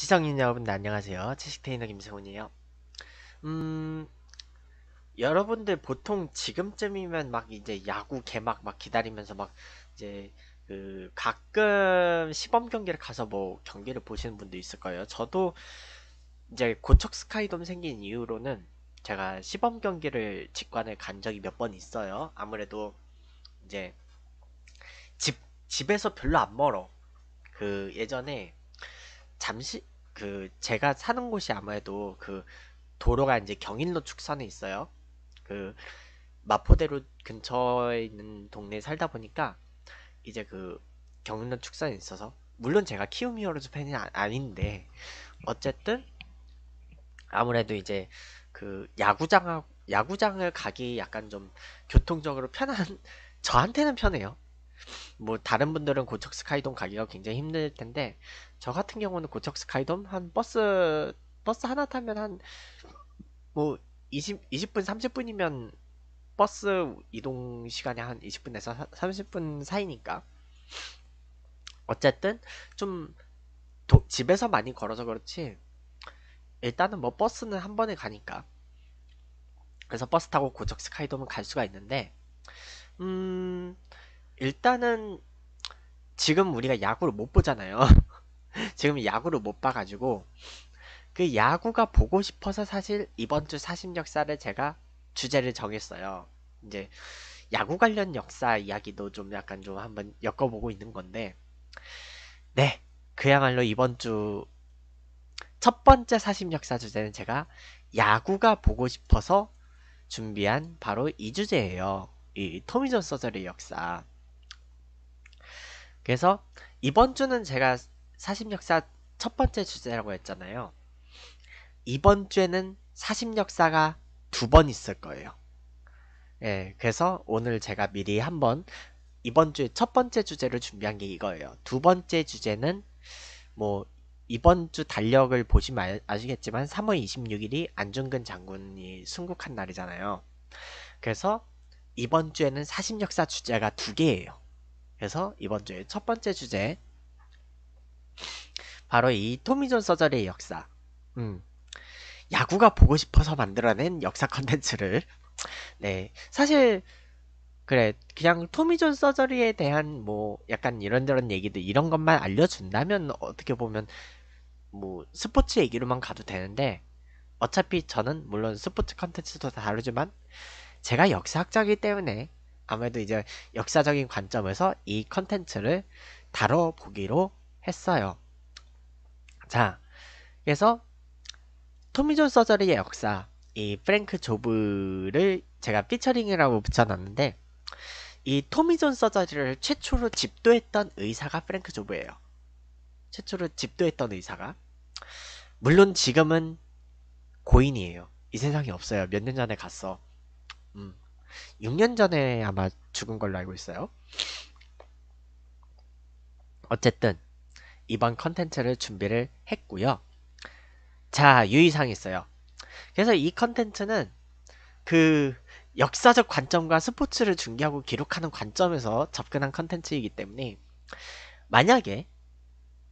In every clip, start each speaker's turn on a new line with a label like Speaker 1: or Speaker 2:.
Speaker 1: 지성인 여러분들 안녕하세요. 채식테이너 김성훈이에요 음, 여러분들 보통 지금쯤이면 막 이제 야구 개막 막 기다리면서 막 이제 그 가끔 시범 경기를 가서 뭐 경기를 보시는 분도 있을 거예요. 저도 이제 고척 스카이돔 생긴 이후로는 제가 시범 경기를 직관을 간 적이 몇 번 있어요. 아무래도 이제 집 집에서 별로 안 멀어. 그 예전에 잠시 그 제가 사는 곳이 아무래도 그 도로가 이제 경인로 축선에 있어요. 그 마포대로 근처에 있는 동네에 살다 보니까 이제 그 경인로 축산에 있어서 물론 제가 키움 히어로즈 팬이 아, 닌데 어쨌든 아무래도 이제 그 야구장 야구장을 가기 약간 좀 교통적으로 편한 저한테는 편해요. 뭐 다른 분들은 고척 스카이돔 가기가 굉장히 힘들 텐데 저 같은 경우는 고척 스카이돔 한 버스 버스 하나 타면 한 뭐 20, 20분 30분이면 버스 이동 시간이 한 20분에서 사, 30분 사이니까 어쨌든 좀 도, 집에서 많이 걸어서 그렇지 일단은 뭐 버스는 한 번에 가니까 그래서 버스 타고 고척 스카이돔은 갈 수가 있는데 음 일단은 지금 우리가 야구를 못 보잖아요 지금 야구를 못 봐가지고 그 야구가 보고 싶어서 사실 이번 주 사심 역사를 제가 주제를 정했어요. 이제 야구 관련 역사 이야기도 좀 약간 좀 한번 엮어보고 있는 건데, 네, 그야말로 이번 주 첫 번째 사심 역사 주제는 제가 야구가 보고 싶어서 준비한 바로 이 주제예요. 이 토미존 서저의 역사. 그래서 이번 주는 제가 사심역사 첫 번째 주제라고 했잖아요. 이번 주에는 사심역사가 두 번 있을 거예요. 예, 그래서 오늘 제가 미리 한번 이번 주에 첫 번째 주제를 준비한 게 이거예요. 두 번째 주제는 뭐 이번 주 달력을 보시면 아시겠지만 3월 26일이 안중근 장군이 순국한 날이잖아요. 그래서 이번 주에는 사심역사 주제가 두 개예요. 그래서 이번 주에 첫 번째 주제 바로 이 토미존 서저리의 역사. 음. 야구가 보고 싶어서 만들어낸 역사 컨텐츠를. 네. 사실, 그래. 그냥 토미존 서저리에 대한 뭐, 약간 이런저런 얘기들, 이런 것만 알려준다면 어떻게 보면, 뭐, 스포츠 얘기로만 가도 되는데, 어차피 저는 물론 스포츠 컨텐츠도 다르지만, 제가 역사학자이기 때문에 아무래도 이제 역사적인 관점에서 이 컨텐츠를 다뤄보기로 했어요. 자, 그래서 토미존 서저리의 역사, 이 프랭크 조브를 제가 피처링이라고 붙여놨는데 이 토미존 서저리를 최초로 집도했던 의사가 프랭크 조브예요. 최초로 집도했던 의사가 물론 지금은 고인이에요. 이 세상에 없어요. 몇 년 전에 갔어. 음. 6년 전에 아마 죽은 걸로 알고 있어요. 어쨌든 이번 컨텐츠를 준비를 했고요. 자, 유의사항이 있어요. 그래서 이 컨텐츠는 그 역사적 관점과 스포츠를 중계하고 기록하는 관점에서 접근한 컨텐츠이기 때문에 만약에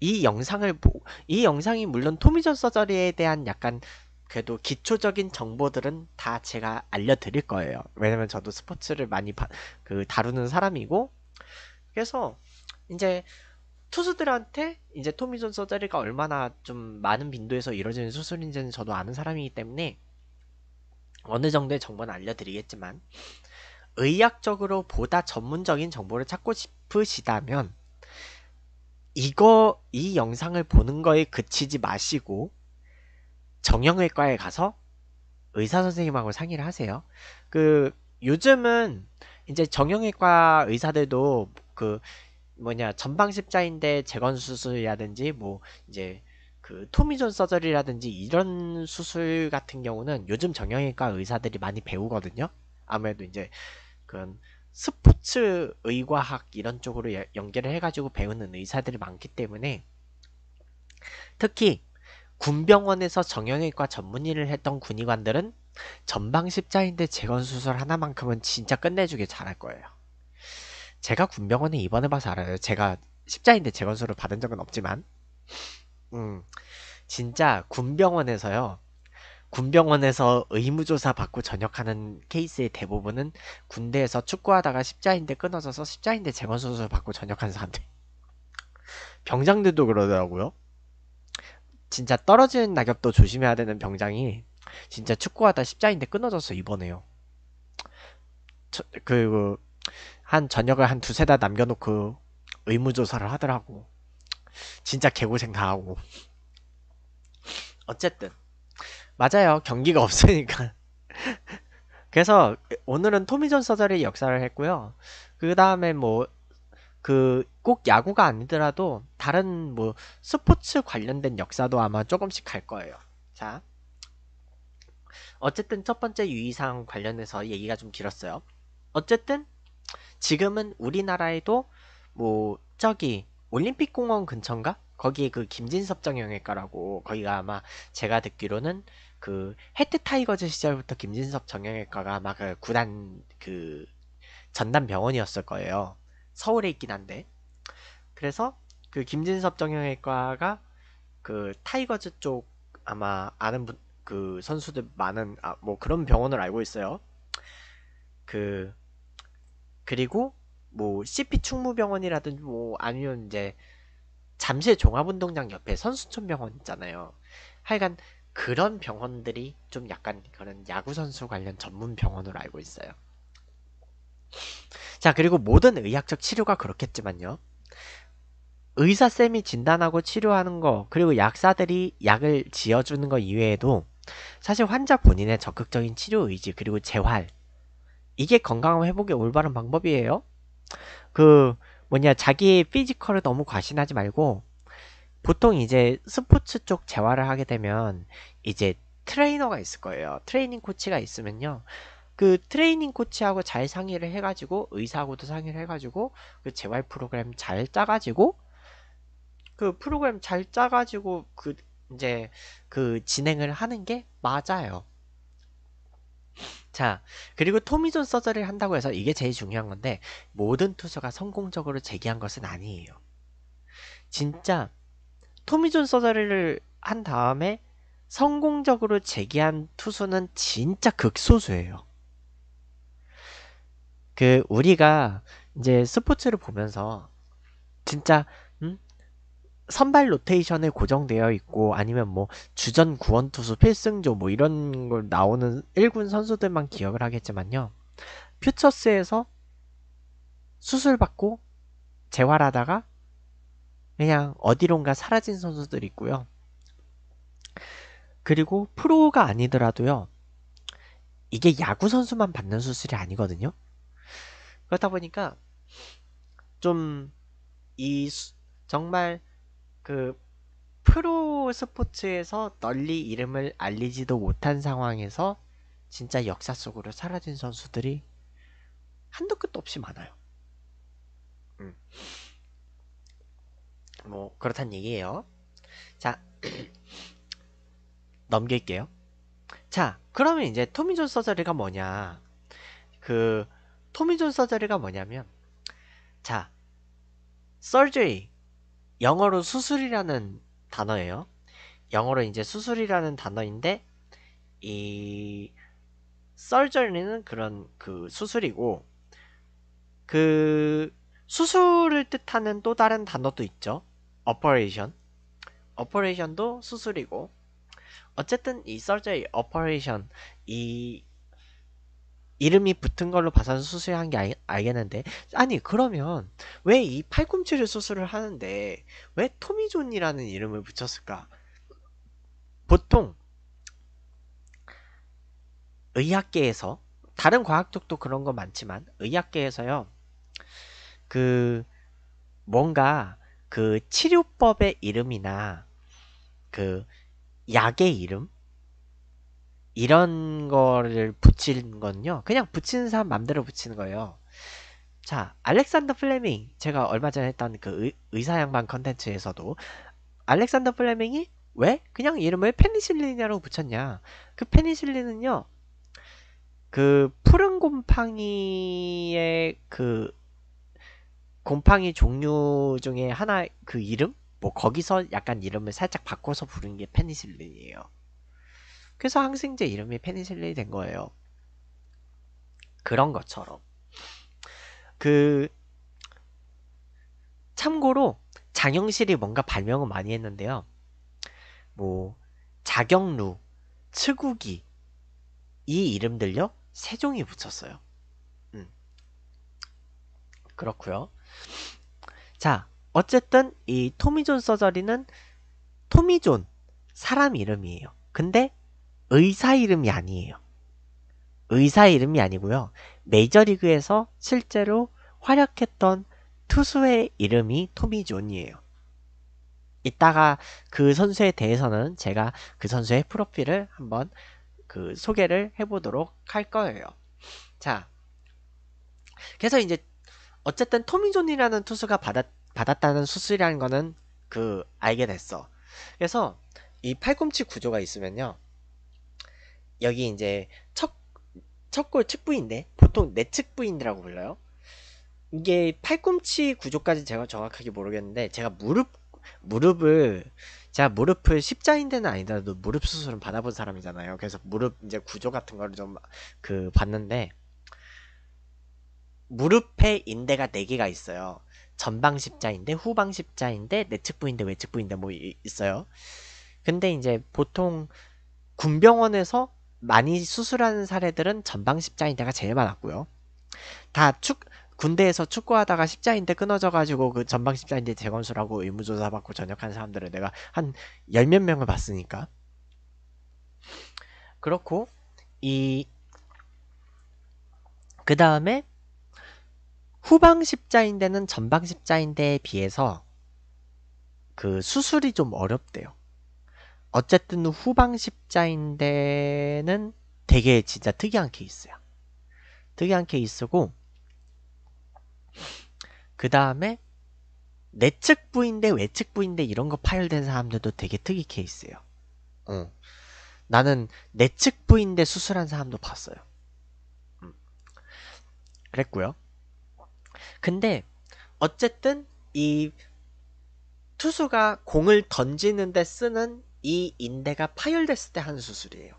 Speaker 1: 이 영상을 보, 이 영상이 물론 토미존 서저리에 대한 약간 그래도 기초적인 정보들은 다 제가 알려드릴 거예요. 왜냐면 저도 스포츠를 많이 바, 그 다루는 사람이고 그래서 이제 투수들한테 이제 토미존 서자리가 얼마나 좀 많은 빈도에서 이루어지는 수술인지는 저도 아는 사람이기 때문에 어느 정도의 정보는 알려드리겠지만 의학적으로 보다 전문적인 정보를 찾고 싶으시다면 이거 이 영상을 보는 거에 그치지 마시고 정형외과에 가서 의사 선생님하고 상의를 하세요. 그 요즘은 이제 정형외과 의사들도 그 뭐냐 전방 십자인대 재건 수술이라든지 뭐 이제 그 토미존 서절이라든지 이런 수술 같은 경우는 요즘 정형외과 의사들이 많이 배우거든요. 아무래도 이제 그런 스포츠 의과학 이런 쪽으로 연결을 해가지고 배우는 의사들이 많기 때문에 특히 군병원에서 정형외과 전문의를 했던 군의관들은 전방 십자인대 재건 수술 하나만큼은 진짜 끝내주길 잘할 거예요. 제가 군병원에 입원해봐서 알아요. 제가 십자인대 재건수를 받은 적은 없지만, 음, 진짜 군병원에서요. 군병원에서 의무조사 받고 전역하는 케이스의 대부분은 군대에서 축구하다가 십자인대 끊어져서 십자인대 재건수술 받고 전역한 사람들. 병장들도 그러더라고요. 진짜 떨어지는 낙엽도 조심해야 되는 병장이 진짜 축구하다 십자인대 끊어져서 입원해요. 그리고 한 저녁을 한 두세 달 남겨놓고 그 의무조사를 하더라고. 진짜 개고생 다 하고. 어쨌든. 맞아요. 경기가 없으니까. 그래서 오늘은 토미존 서절의 역사를 했고요. 그 다음에 뭐, 그, 꼭 야구가 아니더라도 다른 뭐, 스포츠 관련된 역사도 아마 조금씩 갈 거예요. 자. 어쨌든 첫 번째 유의사항 관련해서 얘기가 좀 길었어요. 어쨌든 지금은 우리나라에도 뭐 저기 올림픽공원 근처인가? 거기 그 김진섭 정형외과라고 거기가 아마 제가 듣기로는 그 해태 타이거즈 시절부터 김진섭 정형외과가 아마 그 구단 그 전담 병원이었을 거예요. 서울에 있긴 한데. 그래서 그 김진섭 정형외과가 그 타이거즈 쪽 아마 아는 분, 그 선수들 많은 아, 뭐 그런 병원을 알고 있어요. 그 그리고 뭐 CP 충무병원이라든지 뭐 아니면 이제 잠실 종합운동장 옆에 선수촌병원 있잖아요. 하여간 그런 병원들이 좀 약간 그런 야구선수 관련 전문 병원으로 알고 있어요. 자, 그리고 모든 의학적 치료가 그렇겠지만요. 의사쌤이 진단하고 치료하는 거, 그리고 약사들이 약을 지어주는 거 이외에도 사실 환자 본인의 적극적인 치료 의지, 그리고 재활, 이게 건강 한 회복의 올바른 방법이에요. 그 뭐냐 자기 피지컬을 너무 과신하지 말고 보통 이제 스포츠 쪽 재활을 하게 되면 이제 트레이너가 있을 거예요. 트레이닝 코치가 있으면요. 그 트레이닝 코치하고 잘 상의를 해가지고 의사하고도 상의를 해가지고 그 재활 프로그램 잘 짜가지고 그 프로그램 잘 짜가지고 그 이제 그 진행을 하는 게 맞아요. 자, 그리고 토미존 서저를 한다고 해서 이게 제일 중요한 건데 모든 투수가 성공적으로 제기한 것은 아니에요. 진짜 토미존 서저를한 다음에 성공적으로 제기한 투수는 진짜 극소수예요. 그 우리가 이제 스포츠를 보면서 진짜 선발 로테이션에 고정되어 있고 아니면 뭐 주전 구원 투수 필승조 뭐 이런 걸 나오는 1군 선수들만 기억을 하겠지만요. 퓨처스에서 수술받고 재활하다가 그냥 어디론가 사라진 선수들 있고요. 그리고 프로가 아니더라도요. 이게 야구 선수만 받는 수술이 아니거든요. 그렇다 보니까 좀 이 정말 그 프로 스포츠에서 널리 이름을 알리지도 못한 상황에서 진짜 역사 속으로 사라진 선수들이 한도 끝도 없이 많아요. 음. 뭐 그렇단 얘기예요. 자 넘길게요. 자 그러면 이제 토미존 서저리가 뭐냐? 그 토미존 서저리가 뭐냐면 자 서저리 영어로 수술이라는 단어예요. 영어로 이제 수술이라는 단어인데 이 썰절리는 그런 그 수술이고 그 수술을 뜻하는 또 다른 단어도 있죠. operation. operation도 수술이고 어쨌든 이 s u r operation 이 이름이 붙은 걸로 봐서는 수술한 게 알, 겠는데 아니 그러면 왜 이 팔꿈치를 수술을 하는데 왜 토미존이라는 이름을 붙였을까? 보통 의학계에서 다른 과학 쪽도 그런 거 많지만 의학계에서요 그 뭔가 그 치료법의 이름이나 그 약의 이름 이런 거를 붙인 건요. 그냥 붙인 사람 맘대로 붙이는 거예요. 자, 알렉산더 플레밍. 제가 얼마 전에 했던 그 의, 사 양반 컨텐츠에서도 알렉산더 플레밍이 왜 그냥 이름을 페니실린이라고 붙였냐? 그 페니실린은요. 그 푸른 곰팡이의 그 곰팡이 종류 중에 하나 그 이름? 뭐 거기서 약간 이름을 살짝 바꿔서 부른 게 페니실린이에요. 그래서 항생제 이름이 페니실린이 된 거예요. 그런 것처럼 그 참고로 장영실이 뭔가 발명을 많이 했는데요. 뭐 자경루, 측우기 이 이름들요 세종이 붙였어요. 음. 그렇구요 자, 어쨌든 이 토미존 서저리는 토미존 사람 이름이에요. 근데 의사 이름이 아니에요. 의사 이름이 아니고요. 메이저리그에서 실제로 활약했던 투수의 이름이 토미 존이에요. 이따가 그 선수에 대해서는 제가 그 선수의 프로필을 한번 그 소개를 해보도록 할 거예요. 자, 그래서 이제 어쨌든 토미존이라는 투수가 받았, 받았다는 수술이라는 거는 그 알게 됐어. 그래서 이 팔꿈치 구조가 있으면요. 여기 이제 첫, 첫골 측부인데 보통 내측부인이라고 네 불러요. 이게 팔꿈치 구조까지 제가 정확하게 모르겠는데 제가 무릎 무릎을 제가 무릎을 십자인대는 아니더라도 무릎 수술은 받아본 사람이잖아요. 그래서 무릎 이제 구조 같은 걸좀그 봤는데 무릎에 인대가 4개가 있어요. 전방 십자인대, 후방 십자인대, 내측부인대, 네 외측부인대 뭐 있어요. 근데 이제 보통 군병원에서 많이 수술하는 사례들은 전방 십자인대가 제일 많았고요. 다 축, 군대에서 축구하다가 십자인대 끊어져가지고 그 전방 십자인대 재건수라고 의무조사 받고 전역한 사람들을 내가 한 열 몇 명을 봤으니까. 그렇고, 이, 그 다음에 후방 십자인대는 전방 십자인대에 비해서 그 수술이 좀 어렵대요. 어쨌든 후방십자인데는 되게 진짜 특이한 케이스야. 특이한 케이스고 그 다음에 내측부인데 외측부인데 이런 거 파열된 사람들도 되게 특이 케이스예요. 어. 나는 내측부인데 수술한 사람도 봤어요. 그랬고요. 근데 어쨌든 이 투수가 공을 던지는데 쓰는 이 인대가 파열됐을 때 한 수술이에요.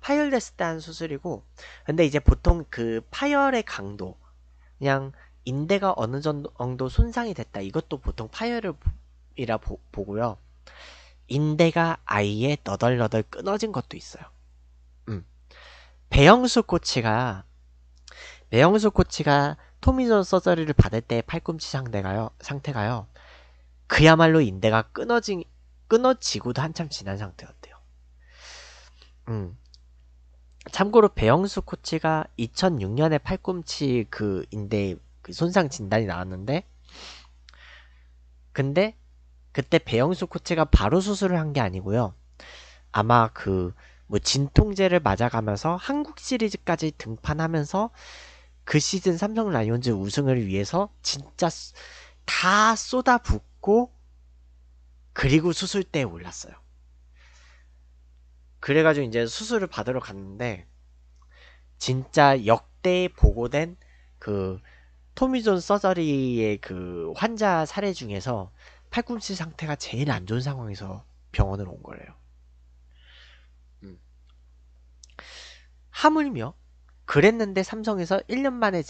Speaker 1: 파열됐을 때 한 수술이고 근데 이제 보통 그 파열의 강도 그냥 인대가 어느 정도 손상이 됐다 이것도 보통 파열이라 보, 보고요. 인대가 아예 너덜너덜 끊어진 것도 있어요. 음. 배영수 코치가 배영수 코치가 토미존 서저리를 받을 때 팔꿈치 상대가요, 상태가요. 그야말로 인대가 끊어진 끊어지고도 한참 지난 상태였대요. 음. 참고로 배영수 코치가 2006년에 팔꿈치 그 인대 그 손상 진단이 나왔는데 근데 그때 배영수 코치가 바로 수술을 한 게 아니고요. 아마 그 뭐 진통제를 맞아가면서 한국 시리즈까지 등판하면서 그 시즌 삼성 라이온즈 우승을 위해서 진짜 다 쏟아붓고 그리고 수술대에 올랐어요. 그래가지고 이제 수술을 받으러 갔는데 진짜 역대 보고된 그 토미존 서저리의 그 환자 사례 중에서 팔꿈치 상태가 제일 안 좋은 상황에서 병원을 온 거래요. 음. 하물며 그랬는데 삼성에서 1년 만에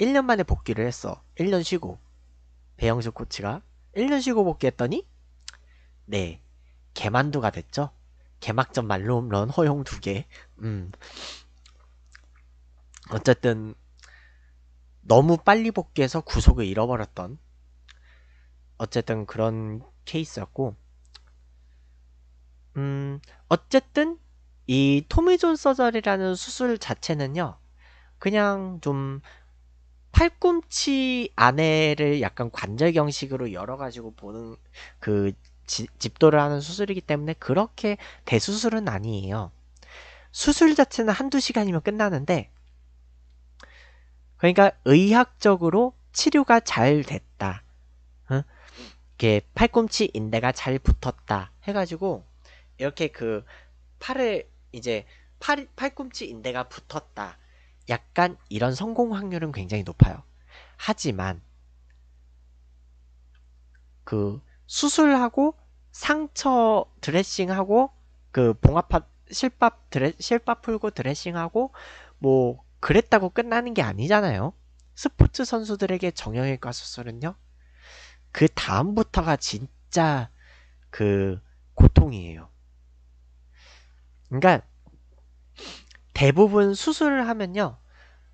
Speaker 1: 1년 만에 복귀를 했어. 1년 쉬고 배영수 코치가 1년 쉬고 복귀했더니 네. 개만두가 됐죠? 개막전 말로 홈런 허용 두개 음. 어쨌든 너무 빨리 복귀해서 구속을 잃어버렸던 어쨌든 그런 케이스였고 음, 어쨌든 이 토미존 서절이라는 수술 자체는요. 그냥 좀 팔꿈치 안에를 약간 관절경식으로 열어가지고 보는 그 지, 집도를 하는 수술이기 때문에 그렇게 대수술은 아니에요. 수술 자체는 한두 시간이면 끝나는데 그러니까 의학적으로 치료가 잘 됐다. 응? 이게 팔꿈치 인대가 잘 붙었다 해가지고 이렇게 그 팔을 이제 팔, 팔꿈치 인대가 붙었다. 약간 이런 성공 확률은 굉장히 높아요. 하지만 그 수술하고 상처 드레싱하고 그 봉합파 실밥 드레 실밥 풀고 드레싱하고 뭐 그랬다고 끝나는 게 아니잖아요. 스포츠 선수들에게 정형외과 수술은요. 그 다음부터가 진짜 그 고통이에요. 그러니까 대부분 수술을 하면요.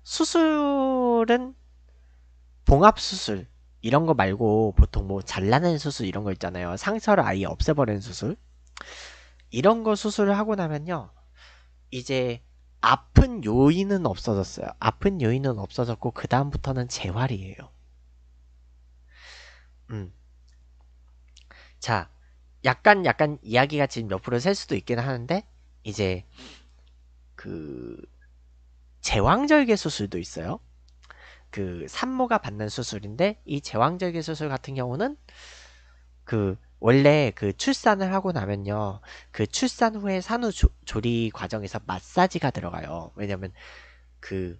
Speaker 1: 수술은 봉합수술, 이런 거 말고 보통 뭐 잘라낸 수술 이런 거 있잖아요. 상처를 아예 없애버리는 수술. 이런 거 수술을 하고 나면요. 이제 아픈 요인은 없어졌어요. 아픈 요인은 없어졌고 그 다음부터는 재활이에요. 음. 자, 약간 약간 이야기가 지금 몇 프로 셀 수도 있긴 하는데 이제 그 제왕절개 수술도 있어요. 그 산모가 받는 수술인데 이 제왕절개 수술 같은 경우는 그 원래 그 출산을 하고 나면요 그 출산 후에 산후 조, 조리 과정에서 마사지가 들어가요 왜냐면 그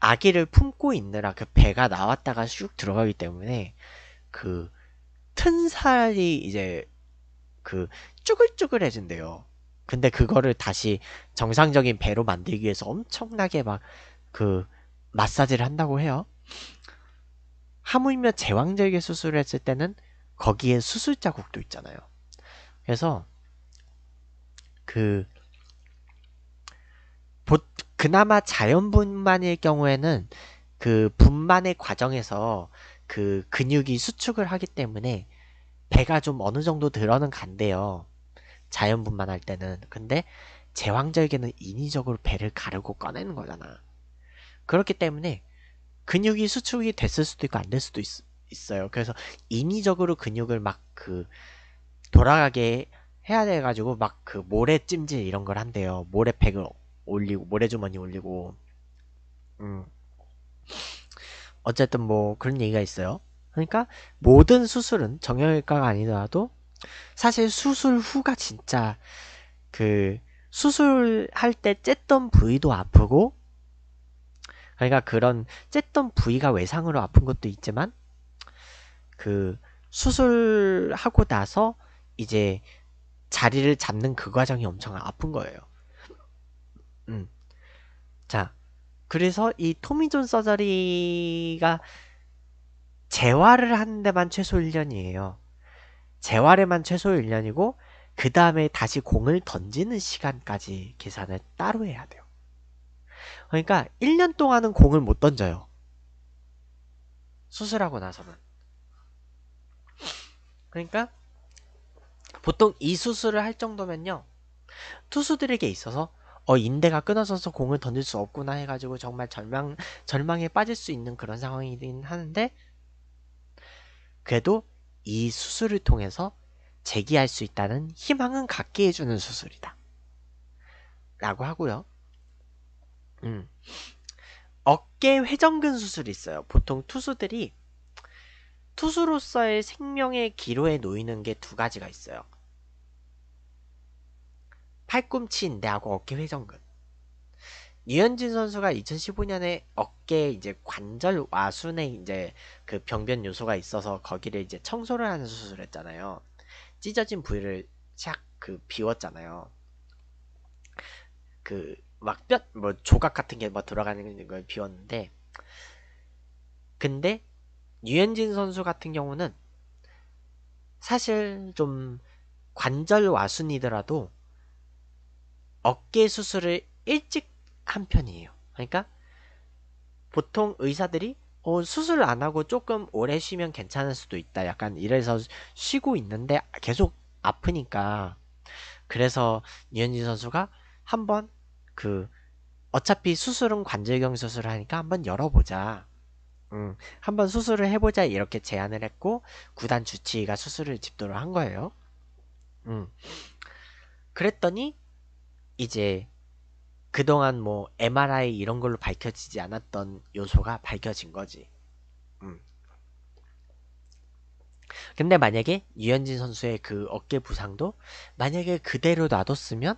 Speaker 1: 아기를 품고 있느라 그 배가 나왔다가 쑥 들어가기 때문에 그튼 살이 이제 그 쭈글쭈글해진대요 근데 그거를 다시 정상적인 배로 만들기 위해서 엄청나게 막그 마사지를 한다고 해요. 하물며 제왕절개 수술을 했을 때는 거기에 수술 자국도 있잖아요. 그래서 그 보, 그나마 자연 분만일 경우에는 그 분만의 과정에서 그 근육이 수축을 하기 때문에 배가 좀 어느 정도 드러는 간대요. 자연 분만할 때는. 근데 제왕절개는 인위적으로 배를 가르고 꺼내는 거잖아. 그렇기 때문에 근육이 수축이 됐을 수도 있고 안 될 수도 있, 어요 그래서 인위적으로 근육을 막 그 돌아가게 해야 돼가지고 막 그 모래 찜질 이런 걸 한대요. 모래팩을 올리고 모래주머니 올리고 음. 어쨌든 뭐 그런 얘기가 있어요. 그러니까 모든 수술은 정형외과가 아니더라도 사실 수술 후가 진짜 그 수술할 때 쨌던 부위도 아프고 그러니까 그런 쨌던 부위가 외상으로 아픈 것도 있지만 그 수술하고 나서 이제 자리를 잡는 그 과정이 엄청 아픈 거예요. 음. 자, 그래서 이 토미존 서저리가 재활을 하는 데만 최소 1년이에요. 재활에만 최소 1년이고 그 다음에 다시 공을 던지는 시간까지 계산을 따로 해야 돼요. 그러니까 1년 동안은 공을 못 던져요. 수술하고 나서는. 그러니까 보통 이 수술을 할 정도면요. 투수들에게 있어서 어 인대가 끊어져서 공을 던질 수 없구나 해가지고 정말 절망 절망에 빠질 수 있는 그런 상황이긴 하는데 그래도 이 수술을 통해서 재기할 수 있다는 희망은 갖게 해주는 수술이다. 라고 하고요. 음. 어깨 회전근 수술이 있어요. 보통 투수들이 투수로서의 생명의 기로에 놓이는 게 두 가지가 있어요. 팔꿈치인데 하고 어깨 회전근. 유현진 선수가 2015년에 어깨 이제 관절 와순에 이제 그 병변 요소가 있어서 거기를 이제 청소를 하는 수술을 했잖아요. 찢어진 부위를 샥 그 비웠잖아요. 그막 뼈, 뭐 조각 같은 게막 들어가는 뭐 걸 비웠는데, 근데 유현진 선수 같은 경우는 사실 좀 관절 와순이더라도 어깨 수술을 일찍 한 편이에요. 그러니까 보통 의사들이 어, 수술 안 하고 조금 오래 쉬면 괜찮을 수도 있다. 약간 이래서 쉬고 있는데 계속 아프니까. 그래서 유현진 선수가 한번 그 어차피 수술은 관절경 수술을 하니까 한번 열어보자. 음, 한번 수술을 해보자 이렇게 제안을 했고 구단 주치의가 수술을 집도를 한 거예요. 음. 그랬더니 이제 그동안 뭐 MRI 이런 걸로 밝혀지지 않았던 요소가 밝혀진 거지. 음. 근데 만약에 유현진 선수의 그 어깨 부상도 만약에 그대로 놔뒀으면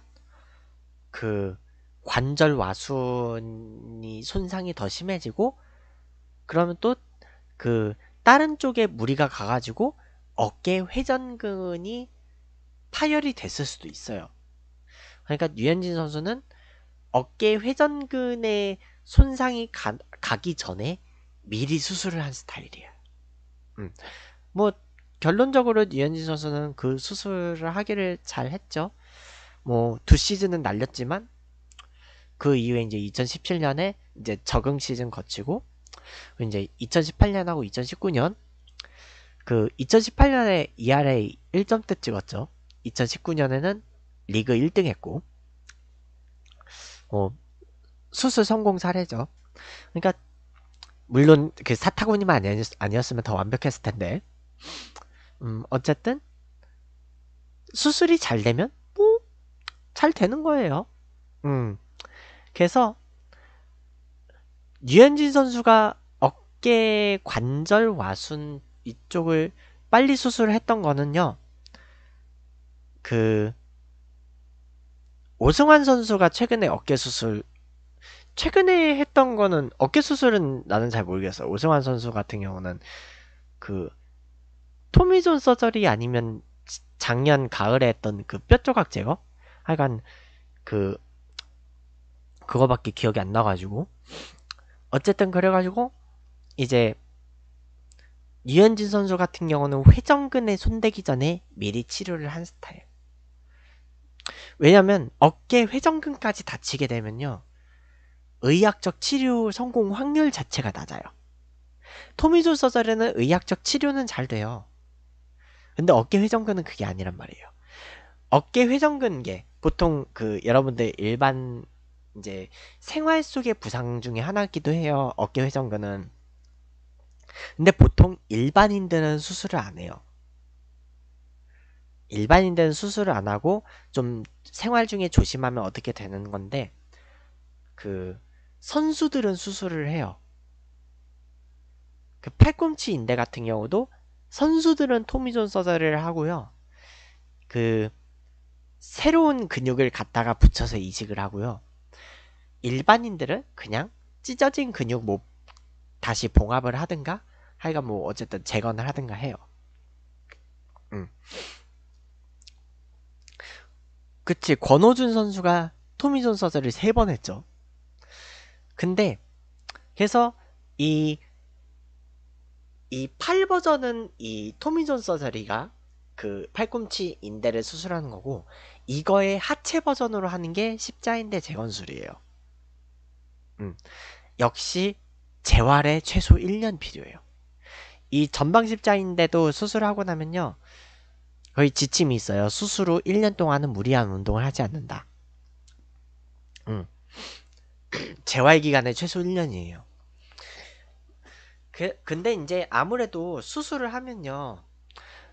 Speaker 1: 그 관절 와순이 손상이 더 심해지고 그러면 또 그 다른 쪽에 무리가 가가지고 어깨 회전근이 파열이 됐을 수도 있어요. 그러니까 유현진 선수는 어깨 회전근의 손상이 가, 가기 전에 미리 수술을 한 스타일이에요. 음. 뭐 결론적으로 유현진 선수는 그 수술을 하기를 잘 했죠. 뭐 두 시즌은 날렸지만 그 이후에 이제 2017년에 이제 적응 시즌 거치고 이제 2018년하고 2019년 그 2018년에 ERA 1점대 찍었죠. 2019년에는 리그 1등 했고 어, 수술 성공 사례죠. 그러니까 물론 그 사타구니만 아니었, 으면더 완벽했을 텐데 음, 어쨌든 수술이 잘 되면 뭐 잘 되는 거예요. 음. 그래서 류현진 선수가 어깨 관절 와순 이쪽을 빨리 수술을 했던 거는요. 그 오승환 선수가 최근에 어깨 수술 최근에 했던 거는 어깨 수술은 나는 잘 모르겠어요. 오승환 선수 같은 경우는 그 토미존 서저리 아니면 작년 가을에 했던 그 뼈 조각 제거 하여간 그 그거밖에 기억이 안 나가지고 어쨌든 그래가지고 이제 유현진 선수 같은 경우는 회전근에 손대기 전에 미리 치료를 한 스타일 왜냐면 어깨 회전근까지 다치게 되면요 의학적 치료 성공 확률 자체가 낮아요 토미조 서절에는 의학적 치료는 잘 돼요 근데 어깨 회전근은 그게 아니란 말이에요 어깨 회전근계 보통 그 여러분들 일반 이제 생활 속의 부상 중에 하나기도 해요. 어깨 회전근은. 근데 보통 일반인들은 수술을 안 해요. 일반인들은 수술을 안 하고 좀 생활 중에 조심하면 어떻게 되는 건데 그 선수들은 수술을 해요. 그 팔꿈치 인대 같은 경우도 선수들은 토미존 서저리를 하고요. 그 새로운 근육을 갖다가 붙여서 이식을 하고요. 일반인들은 그냥 찢어진 근육 뭐 다시 봉합을 하든가 하여간 뭐 어쨌든 재건을 하든가 해요. 음. 그치 권호준 선수가 토미존 서저를 세 번 했죠. 근데 그래서 이 이 팔 버전은 이 토미존 서저리가 그 팔꿈치 인대를 수술하는 거고 이거의 하체 버전으로 하는 게 십자인대 재건술이에요. 음. 역시 재활에 최소 1년 필요해요. 이 전방십자인데도 수술하고 나면요. 거의 지침이 있어요. 수술 후 1년 동안은 무리한 운동을 하지 않는다. 음. 재활 기간에 최소 1년이에요. 그, 근데 이제 아무래도 수술을 하면요.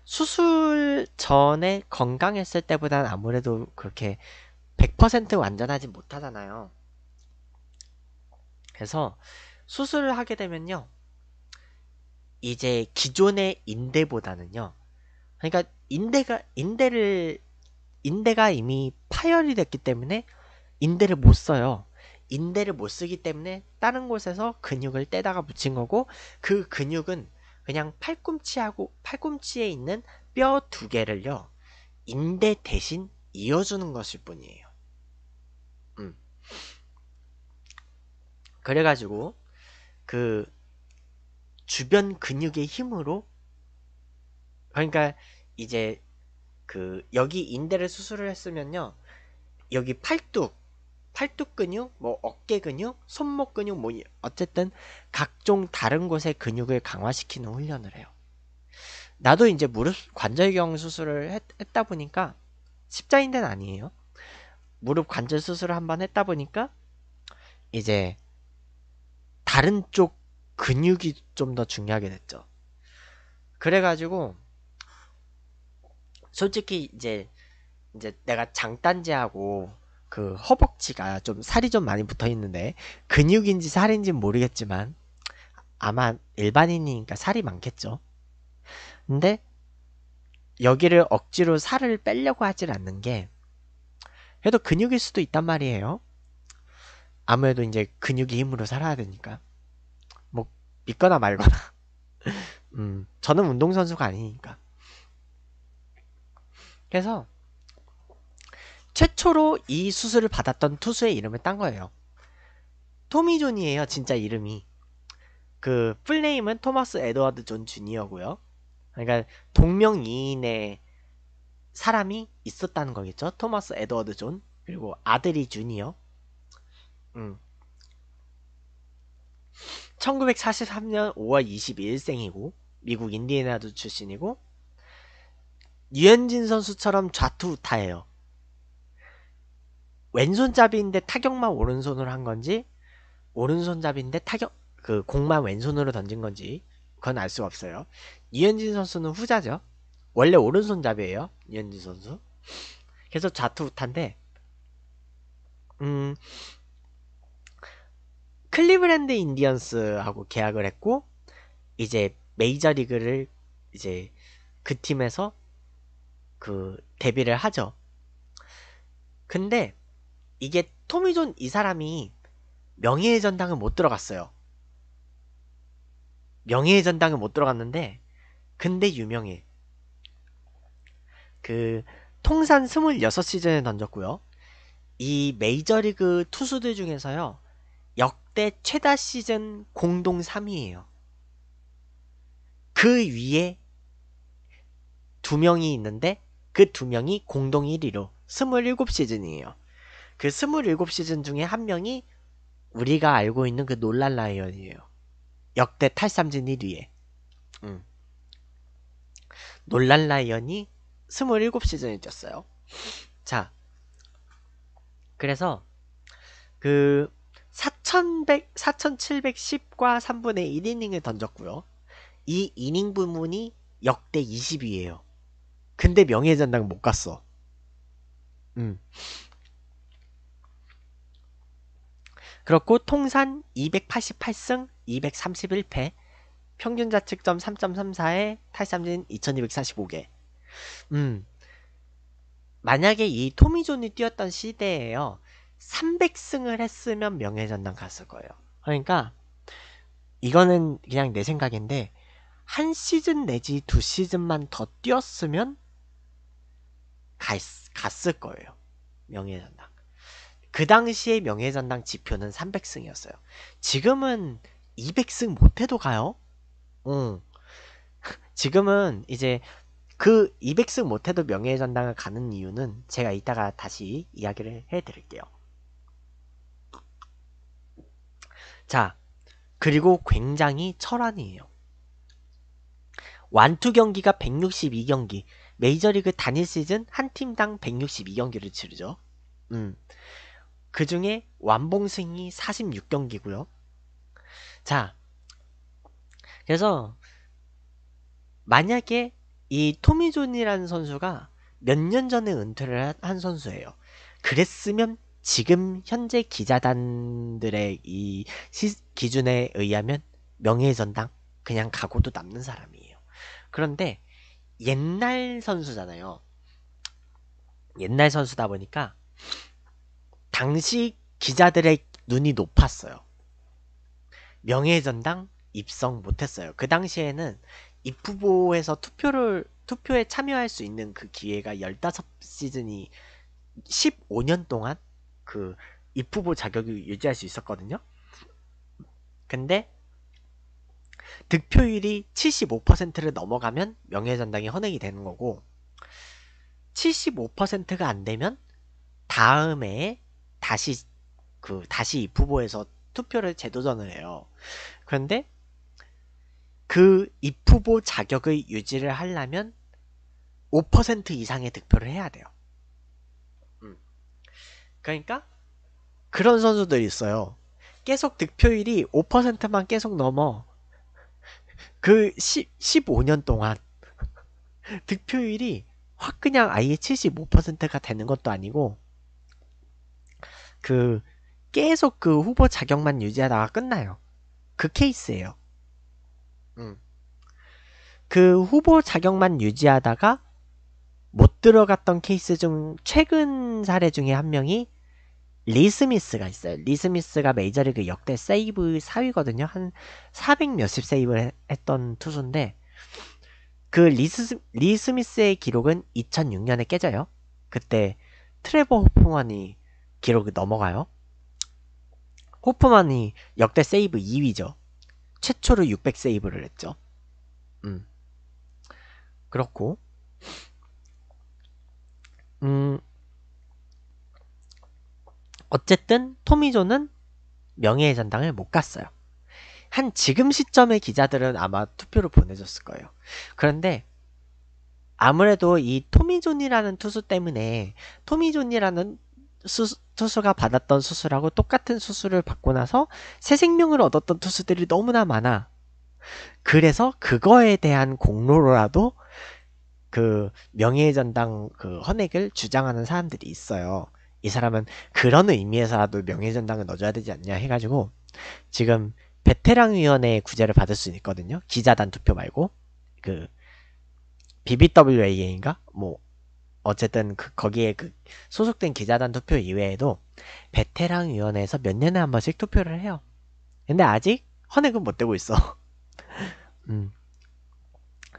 Speaker 1: 수술 전에 건강했을 때보다는 아무래도 그렇게 100% 완전하지 못하잖아요. 그래서 수술을 하게 되면요. 이제 기존의 인대보다는요. 그러니까 인대가 인대를 인대가 이미 파열이 됐기 때문에 인대를 못 써요. 인대를 못 쓰기 때문에 다른 곳에서 근육을 떼다가 붙인 거고 그 근육은 그냥 팔꿈치하고 팔꿈치에 있는 뼈 두 개를요. 인대 대신 이어주는 것일 뿐이에요. 그래가지고 그 주변 근육의 힘으로 그러니까 이제 그 여기 인대를 수술을 했으면요 여기 팔뚝 팔뚝 근육 뭐 어깨 근육 손목 근육 뭐 어쨌든 각종 다른 곳의 근육을 강화시키는 훈련을 해요 나도 이제 무릎 관절경 수술을 했, 다 보니까 십자인대는 아니에요 무릎 관절 수술을 한번 했다 보니까 이제 다른 쪽 근육이 좀 더 중요하게 됐죠. 그래가지고 솔직히 이제 이제 내가 장단지하고 그 허벅지가 좀 살이 좀 많이 붙어 있는데 근육인지 살인지 모르겠지만 아마 일반인이니까 살이 많겠죠. 근데 여기를 억지로 살을 빼려고 하질 않는 게 그래도 근육일 수도 있단 말이에요. 아무래도 이제 근육이 힘으로 살아야 되니까. 믿거나 말거나. 음, 저는 운동선수가 아니니까. 그래서 최초로 이 수술을 받았던 투수의 이름을 딴 거예요. 토미존이에요, 진짜 이름이. 그 풀네임은 토마스 에드워드 존 주니어고요. 그러니까 동명이인의 사람이 있었다는 거겠죠. 토마스 에드워드 존 그리고 아들이 주니어. 음. 1943년 5월 2 1일생이고 미국 인디애나도 출신이고 유현진 선수처럼 좌투우타예요. 왼손잡이인데 타격만 오른손으로 한 건지 오른손잡이인데 타격 그 공만 왼손으로 던진 건지 그건 알 수가 없어요. 이현진 선수는 후자죠. 원래 오른손잡이에요. 이현진 선수. 그래서 좌투우타인데 음 클리브랜드 인디언스하고 계약을 했고 이제 메이저리그를 이제 그 팀에서 그 데뷔를 하죠. 근데 이게 토미존 이 사람이 명예의 전당을못 들어갔어요. 명예의 전당을못 들어갔는데 근데 유명해. 그 통산 2 6시즌에 던졌고요. 이 메이저리그 투수들 중에서요. 역대 최다 시즌 공동 3위예요. 그 위에 두 명이 있는데 그 두 명이 공동 1위로 27시즌이에요. 그 27시즌 중에 한 명이 우리가 알고 있는 그 놀랄 라이언이에요. 역대 탈삼진 1위에. 음. 놀랄 라이언이 27시즌에 뛰었어요. 자. 그래서 그4 7 1 0과 3분의 1이닝을 던졌고요. 이 이닝 부문이 역대 2 0위에요 근데 명예전당 못 갔어. 음. 그렇고 통산 288승 231패 평균 자책점 3.34에 탈삼진 2245개. 음. 만약에 이 토미존이 뛰었던 시대에요. 300승을 했으면 명예전당 갔을 거예요. 그러니까 이거는 그냥 내 생각인데 한 시즌 내지 두 시즌만 더 뛰었으면 갔, 갔을 거예요. 명예전당. 그 당시에 명예전당 지표는 300승이었어요. 지금은 200승 못해도 가요. 응. 지금은 이제 그 200승 못해도 명예전당을 가는 이유는 제가 이따가 다시 이야기를 해드릴게요. 자, 그리고 굉장히 철안이에요. 완투 경기가 162경기, 메이저리그 단일 시즌 한 팀당 162경기를 치르죠. 음. 그 중에 완봉승이 46경기고요. 자, 그래서 만약에 이 토미존이라는 선수가 몇 년 전에 은퇴를 한 선수예요. 그랬으면 지금 현재 기자단들의 이 시, 기준에 의하면 명예훼손당 그냥 가고도 남는 사람이에요. 그런데 옛날 선수잖아요. 옛날 선수다 보니까 당시 기자들의 눈이 높았어요. 명예훼손당 입성 못했어요. 그 당시에는 입후보에서 투표를 투표에 참여할 수 있는 그 기회가 15시즌이 15년 동안 그 입후보 자격을 유지할 수 있었거든요. 근데 득표율이 75%를 넘어가면 명예전당이 헌액이 되는 거고 75%가 안 되면 다음에 다시 그 다시 입후보에서 투표를 재도전을 해요. 그런데 그 입후보 자격의 유지를 하려면 5% 이상의 득표를 해야 돼요. 그러니까 그런 선수들이 있어요. 계속 득표율이 5%만 계속 넘어. 그 10, 15년 동안 득표율이 확 그냥 아예 75%가 되는 것도 아니고 그 계속 그 후보 자격만 유지하다가 끝나요. 그 케이스예요. 음. 그 후보 자격만 유지하다가 못 들어갔던 케이스 중 최근 사례 중에 한 명이 리스미스가 있어요. 리스미스가 메이저리그 역대 세이브 4위거든요. 한 400 몇십 세이브를 했던 투수인데 그 리스, 리스미스의 기록은 2006년에 깨져요. 그때 트레버 호프만이 기록이 넘어가요. 호프만이 역대 세이브 2위죠. 최초로 600 세이브를 했죠. 음. 그렇고 어쨌든 토미존은 명예의 전당을 못 갔어요. 한 지금 시점의 기자들은 아마 투표를 보내줬을 거예요. 그런데 아무래도 이 토미존이라는 투수 때문에 토미존이라는 수, 투수가 받았던 수술하고 똑같은 수술을 받고 나서 새 생명을 얻었던 투수들이 너무나 많아. 그래서 그거에 대한 공로로라도 그 명예의 전당 그 헌액을 주장하는 사람들이 있어요. 이 사람은 그런 의미에서라도 명예전당을 넣어줘야 되지 않냐 해가지고 지금 베테랑위원회 구제를 받을 수 있거든요. 기자단 투표 말고 그 BBWA인가 뭐 어쨌든 그 거기에 그 소속된 기자단 투표 이외에도 베테랑 위원회에서 몇 년에 한 번씩 투표를 해요. 근데 아직 헌액은 못 되고 있어. 음.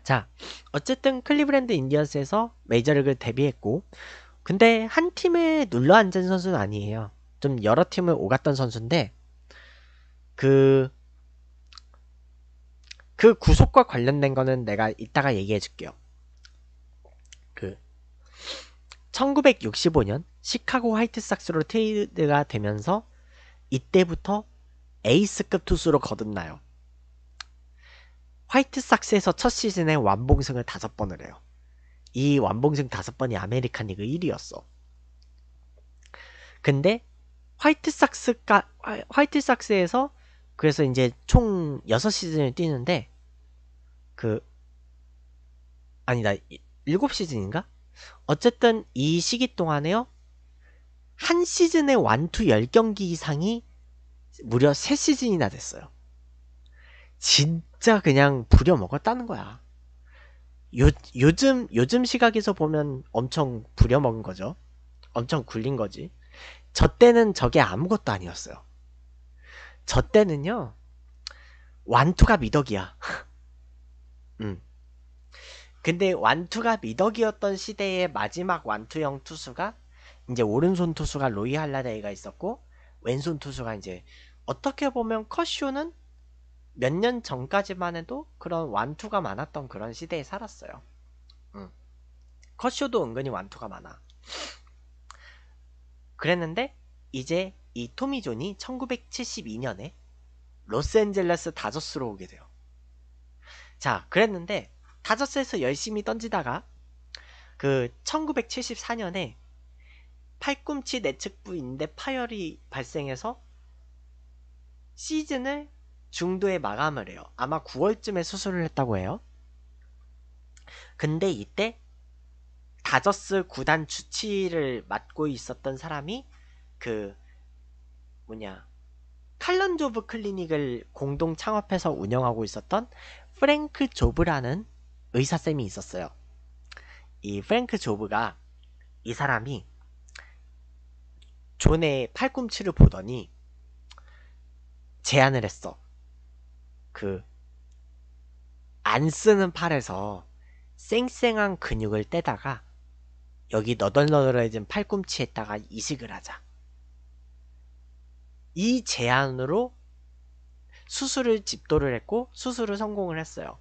Speaker 1: 자, 어쨌든 클리브랜드 인디언스에서 메이저리그를 데뷔했고 근데 한 팀에 눌러 앉은 선수는 아니에요. 좀 여러 팀을 오갔던 선수인데 그, 그 구속과 관련된 거는 내가 이따가 얘기해 줄게요. 그, 1965년 시카고 화이트삭스로 트레이드가 되면서 이때부터 에이스급 투수로 거듭나요. 화이트삭스에서 첫 시즌에 완봉승을 다섯 번을 해요. 이 완봉승 다섯 번이 아메리칸 리그 1위였어. 근데 화이트삭스가 화이트삭스에서 그래서 이제 총 6시즌을 뛰는데 그 아니다 7시즌인가? 어쨌든 이 시기 동안에요. 한 시즌에 완투 10경기 이상이 무려 3시즌이나 됐어요. 진짜 그냥 부려먹었다는 거야. 요, 요즘 요즘 시각에서 보면 엄청 부려먹은 거죠. 엄청 굴린 거지. 저 때는 저게 아무것도 아니었어요. 저 때는요. 완투가 미덕이야. 음. 근데 완투가 미덕이었던 시대의 마지막 완투형 투수가 이제 오른손 투수가 로이 할라데이가 있었고 왼손 투수가 이제 어떻게 보면 커쇼는 몇년 전까지만 해도 그런 완투가 많았던 그런 시대에 살았어요. 음. 컷쇼도 은근히 완투가 많아. 그랬는데 이제 이 토미 존이 1972년에 로스앤젤레스 다저스로 오게 돼요. 자, 그랬는데 다저스에서 열심히 던지다가 그 1974년에 팔꿈치 내측부 인대 파열이 발생해서 시즌을 중도에 마감을 해요. 아마 9월쯤에 수술을 했다고 해요. 근데 이때 다저스 구단 주치를 맡고 있었던 사람이 그 뭐냐 칼런 조브 클리닉을 공동 창업해서 운영하고 있었던 프랭크 조브라는 의사쌤이 있었어요. 이 프랭크 조브가 이 사람이 존의 팔꿈치를 보더니 제안을 했어. 그안 쓰는 팔에서 쌩쌩한 근육을 떼다가 여기 너덜너덜해진 팔꿈치에다가 이식을 하자. 이 제안으로 수술을 집도를 했고 수술을 성공을 했어요.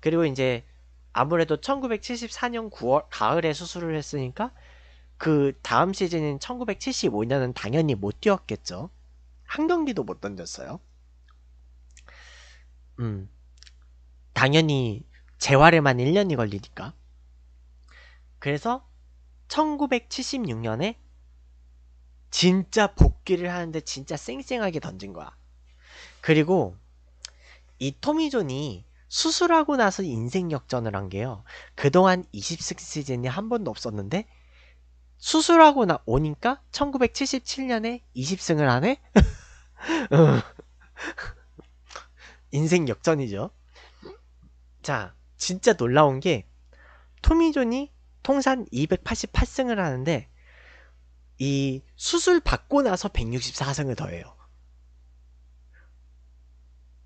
Speaker 1: 그리고 이제 아무래도 1974년 9월 가을에 수술을 했으니까 그 다음 시즌인 1975년은 당연히 못 뛰었겠죠. 한 경기도 못 던졌어요. 음, 당연히 재활에만 1년이 걸리니까. 그래서 1976년에 진짜 복귀를 하는데 진짜 쌩쌩하게 던진 거야. 그리고 이 토미존이 수술하고 나서 인생 역전을 한 게요. 그동안 20승 시즌이 한 번도 없었는데 수술하고 나 오니까 1977년에 20승을 하네? 인생 역전이죠. 자, 진짜 놀라운 게 토미존이 통산 288승을 하는데 이 수술 받고 나서 164승을 더해요.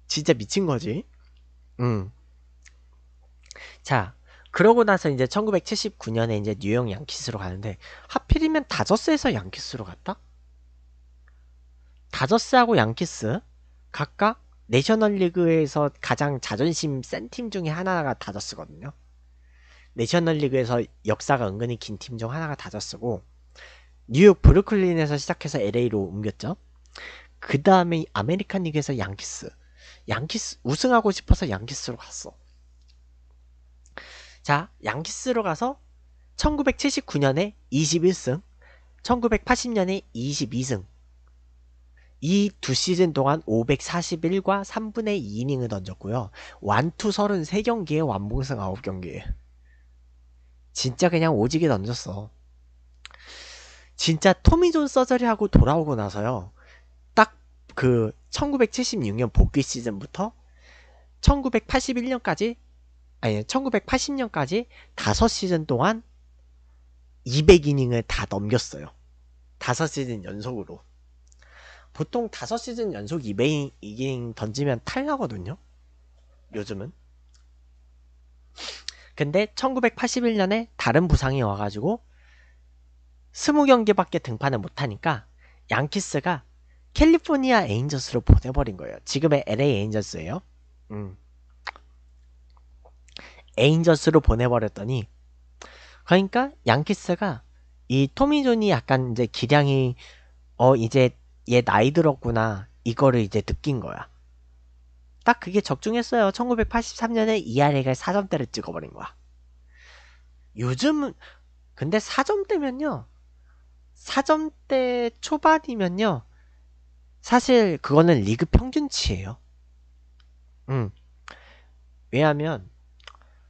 Speaker 1: 진짜 미친 거지. 음. 자, 그러고 나서 이제 1979년에 이제 뉴욕 양키스로 가는데 하필이면 다저스에서 양키스로 갔다? 다저스하고 양키스 각각 내셔널리그에서 가장 자존심 센 팀 중에 하나가 다저스거든요. 내셔널리그에서 역사가 은근히 긴 팀 중 하나가 다저스고 뉴욕 브루클린에서 시작해서 LA로 옮겼죠. 그 다음에 아메리칸 리그에서 양키스. 양키스 우승하고 싶어서 양키스로 갔어. 자, 양키스로 가서 1979년에 21승, 1980년에 22승, 이두 시즌 동안 541과 3분의 2이닝을 던졌고요. 완투 33경기에 완봉승 9경기. 진짜 그냥 오지게 던졌어. 진짜 토미존 서저리하고 돌아오고 나서요. 딱 그 1976년 복귀 시즌부터 1981년까지 아니 1980년까지 5시즌 동안 200이닝을 다 넘겼어요. 5시즌 연속으로. 보통 5시즌 연속 이 2배 이깅 던지면 탈나거든요. 요즘은. 근데 1981년에 다른 부상이 와가지고 스무 경기밖에 등판을 못하니까 양키스가 캘리포니아 에인저스로 보내버린 거예요. 지금의 LA 에인저스예요. 음. 에인저스로 보내버렸더니 그러니까 양키스가 이 토미존이 약간 이제 기량이 어 이제 얘 나이 들었구나 이거를 이제 느낀 거야. 딱 그게 적중했어요. 1983년에 이아래가 4점대를 찍어버린 거야. 요즘은 근데 4점대면요. 4점대 초반이면요. 사실 그거는 리그 평균치예요. 음. 왜냐하면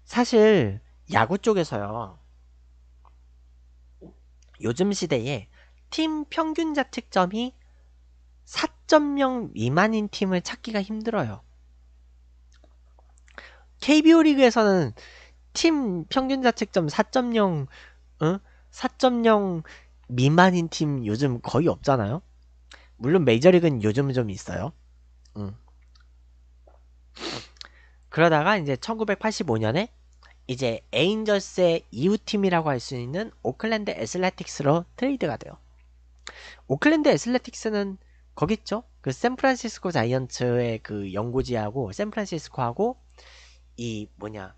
Speaker 1: 사실 야구 쪽에서요. 요즘 시대에 팀 평균자 측점이 4.0 미만인 팀을 찾기가 힘들어요. KBO 리그에서는 팀 평균 자책점 4.0, 응? 4.0 미만인 팀 요즘 거의 없잖아요. 물론 메이저리그는 요즘 좀 있어요. 응. 그러다가 이제 1985년에 이제 에인절스의 이웃팀이라고 할 수 있는 오클랜드 에슬레틱스로 트레이드가 돼요. 오클랜드 에슬레틱스는 거기 있죠? 그 샌프란시스코 자이언츠의 그 연고지하고 샌프란시스코하고 이 뭐냐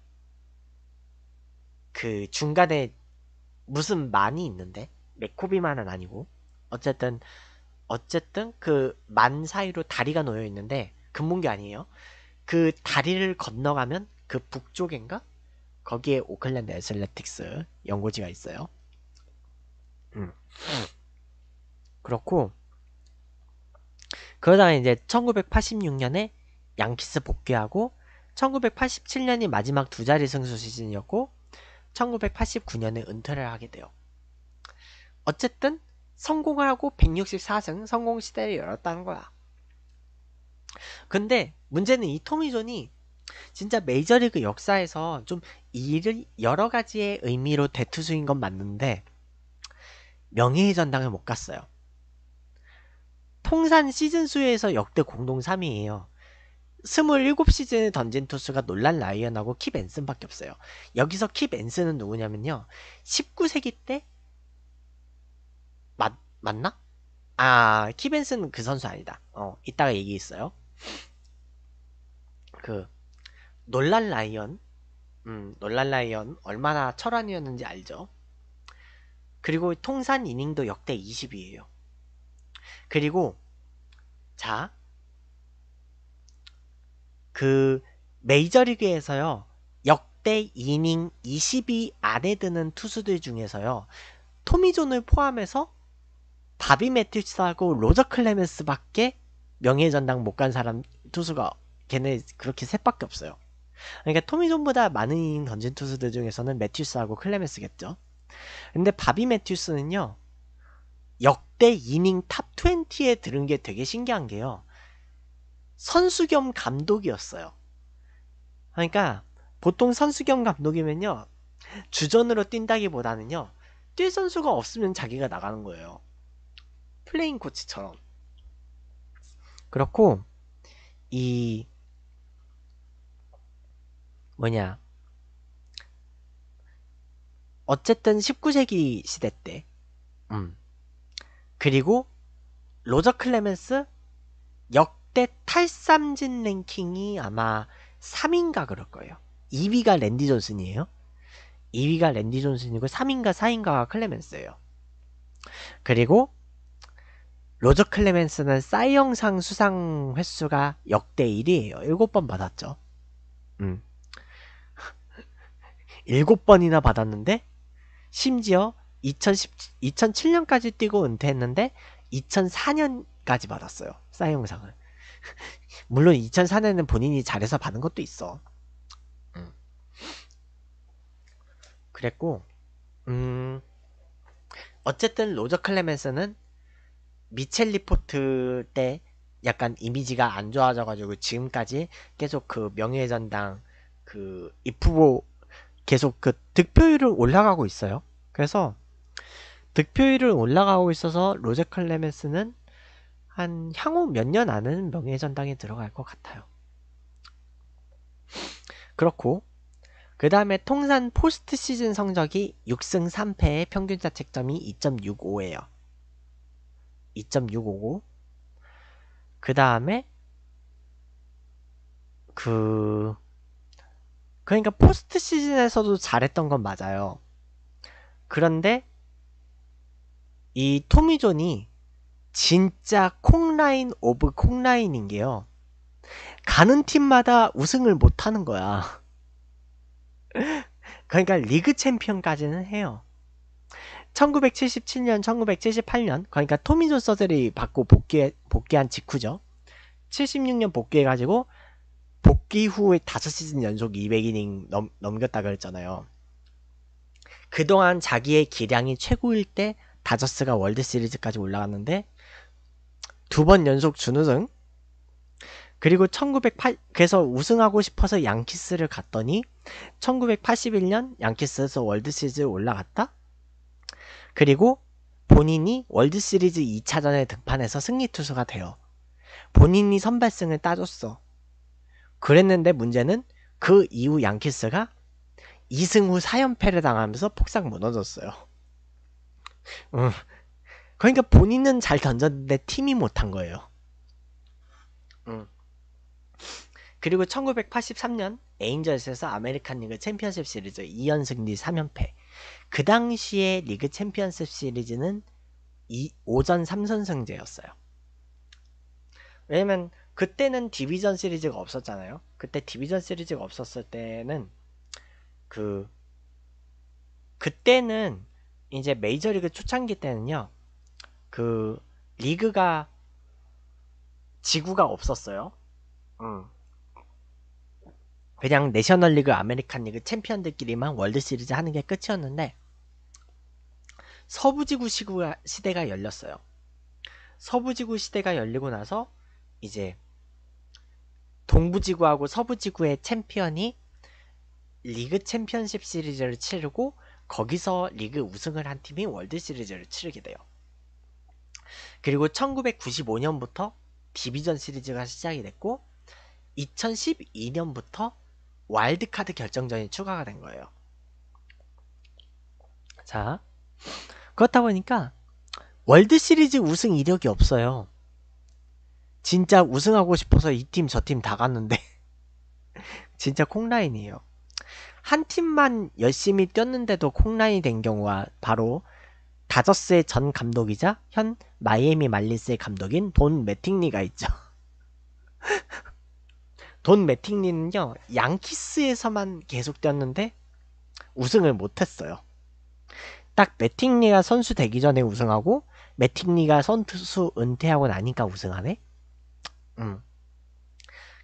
Speaker 1: 그 중간에 무슨 만이 있는데 메코비만은 아니고 어쨌든 어쨌든 그 만 사이로 다리가 놓여 있는데 금문교 아니에요. 그 다리를 건너가면 그 북쪽인가 거기에 오클랜드 애슬레틱스 연고지가 있어요. 음. 그렇고 그러다가 이제 1986년에 양키스 복귀하고 1987년이 마지막 두 자리 승수 시즌이었고 1989년에 은퇴를 하게 돼요. 어쨌든 성공을 하고 164승 성공 시대를 열었다는 거야. 근데 문제는 이 토미 존이 진짜 메이저리그 역사에서 좀 일을 여러 가지의 의미로 대투수인 건 맞는데 명예의 전당을 못 갔어요. 통산 시즌 수에서 역대 공동 3위예요. 27시즌에 던진 투수가 놀란 라이언하고 킵 앤슨밖에 없어요. 여기서 킵 앤슨은 누구냐면요. 19세기 때 맞, 맞나? 아, 킵 앤슨은 그 선수 아니다. 어, 이따가 얘기 있어요. 그놀란 라이언 음, 놀란 라이언 얼마나 철안이었는지 알죠? 그리고 통산 이닝도 역대 2 0위에요 그리고 자, 그 메이저리그에서요. 역대 이닝 20위 안에 드는 투수들 중에서요. 토미존을 포함해서 바비 매튜스하고 로저 클레멘스밖에 명예전당 못 간 사람 투수가 걔네 그렇게 셋밖에 없어요. 그러니까 토미존보다 많은 이닝 던진 투수들 중에서는 매튜스하고 클레멘스겠죠. 근데 바비 매튜스는요. 역 역대 이닝 탑 20에 들은 게 되게 신기한 게요. 선수 겸 감독이었어요. 그러니까 보통 선수 겸 감독이면요. 주전으로 뛴다기보다는요. 뛸 선수가 없으면 자기가 나가는 거예요. 플레인 코치처럼. 그렇고 이 뭐냐 어쨌든 19세기 시대 때 음. 그리고 로저 클레멘스 역대 탈삼진 랭킹이 아마 3인가 그럴 거예요. 2위가 랜디 존슨이에요. 2위가 랜디 존슨이고 3인가 4인가가 클레멘스예요. 그리고 로저 클레멘스는 사이영상 수상 횟수가 역대 1위예요. 7번 받았죠. 음. 7번이나 받았는데 심지어 2010, 2007년까지 뛰고 은퇴했는데 2004년까지 받았어요. 사이영상을. 물론 2004년에는 본인이 잘해서 받은 것도 있어. 음. 그랬고, 음, 어쨌든 로저 클레멘스는 미첼 리포트 때 약간 이미지가 안 좋아져가지고 지금까지 계속 그 명예의 전당 그 입후보 계속 그 득표율은 올라가고 있어요. 그래서 득표율은 올라가고 있어서 로제 클레멘스는 한 향후 몇 년 안은 명예전당에 들어갈 것 같아요. 그렇고 그 다음에 통산 포스트 시즌 성적이 6승 3패의 평균 자책점이 2.65예요. 2.65고 그 다음에 그 그러니까 포스트 시즌에서도 잘했던 건 맞아요. 그런데 이 토미존이 진짜 콩라인 오브 콩라인인 게요. 가는 팀마다 우승을 못 하는 거야. 그러니까 리그 챔피언까지는 해요. 1977년, 1978년, 그러니까 토미존 서저이 받고 복귀 복귀한 직후죠. 76년 복귀해가지고 복귀 후에 5시즌 연속 200이닝 넘, 넘겼다 그랬잖아요. 그동안 자기의 기량이 최고일 때 다저스가 월드 시리즈까지 올라갔는데 두 번 연속 준우승 그리고 1908 그래서 우승하고 싶어서 양키스를 갔더니 1981년 양키스에서 월드 시리즈 올라갔다. 그리고 본인이 월드 시리즈 2차전에 등판해서 승리 투수가 되어 본인이 선발승을 따줬어. 그랬는데 문제는 그 이후 양키스가 2승 후 4연패를 당하면서 폭삭 무너졌어요. 어. 그러니까 본인은 잘 던졌는데 팀이 못한 거예요. 음. 그리고 1983년 에인절스에서 아메리칸 리그 챔피언십 시리즈 2연승 뒤 3연패. 그 당시에 리그 챔피언십 시리즈는 2, 5전 3선승제였어요. 왜냐면 그때는 디비전 시리즈가 없었잖아요. 그때 디비전 시리즈가 없었을 때는 그 그때는 이제 메이저리그 초창기 때는요, 그 리그가 지구가 없었어요. 음. 그냥 내셔널리그, 아메리칸리그, 챔피언들끼리만 월드시리즈 하는 게 끝이었는데 서부지구 시구가, 시대가 열렸어요. 서부지구 시대가 열리고 나서 이제 동부지구하고 서부지구의 챔피언이 리그 챔피언십 시리즈를 치르고 거기서 리그 우승을 한 팀이 월드시리즈를 치르게 돼요. 그리고 1995년부터 디비전 시리즈가 시작이 됐고 2012년부터 와일드카드 결정전이 추가가 된 거예요. 자, 그렇다 보니까 월드 시리즈 우승 이력이 없어요. 진짜 우승하고 싶어서 이 팀 저 팀 다 갔는데 진짜 콩라인이에요. 한 팀만 열심히 뛰었는데도 콩라인이 된 경우가 바로 다저스의 전 감독이자 현 마이애미 말리스의 감독인 돈 매팅리가 있죠. 돈 매팅리는요, 양키스에서만 계속 뛰었는데 우승을 못했어요. 딱 매팅리가 선수 되기 전에 우승하고 매팅리가 선수 은퇴하고 나니까 우승하네? 음.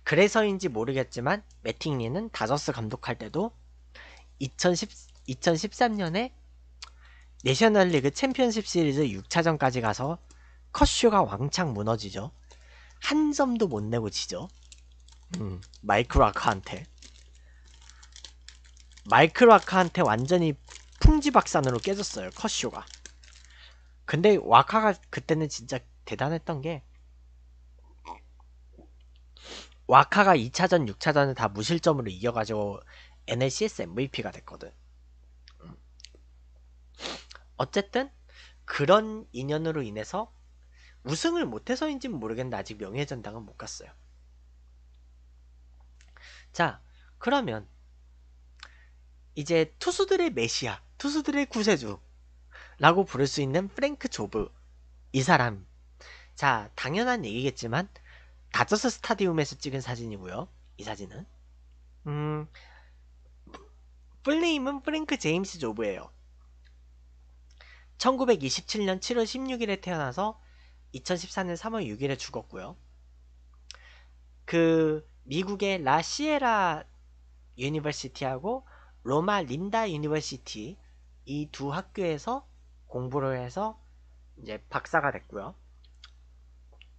Speaker 1: 그래서인지 모르겠지만 매팅리는 다저스 감독할 때도 2010, 2013년에 내셔널리그 챔피언십 시리즈 6차전까지 가서 컷쇼가 왕창 무너지죠. 한 점도 못 내고 지죠. 음, 마이크 라카한테. 마이크 라카한테 완전히 풍지박산으로 깨졌어요. 컷쇼가. 근데 와카가 그때는 진짜 대단했던 게 와카가 2차전, 6차전을 다 무실점으로 이겨가지고 NLCS MVP가 됐거든. 어쨌든 그런 인연으로 인해서 우승을 못해서인지 모르겠는데 아직 명예전당은 못 갔어요. 자, 그러면 이제 투수들의 메시아, 투수들의 구세주라고 부를 수 있는 프랭크 조브 이 사람. 자, 당연한 얘기겠지만 다저스 스타디움에서 찍은 사진이고요. 이 사진은 음, 풀네임은 프랭크 제임스 조브예요. 1927년 7월 16일에 태어나서 2014년 3월 6일에 죽었고요. 그 미국의 라시에라 유니버시티하고 로마 린다 유니버시티 이 두 학교에서 공부를 해서 이제 박사가 됐고요.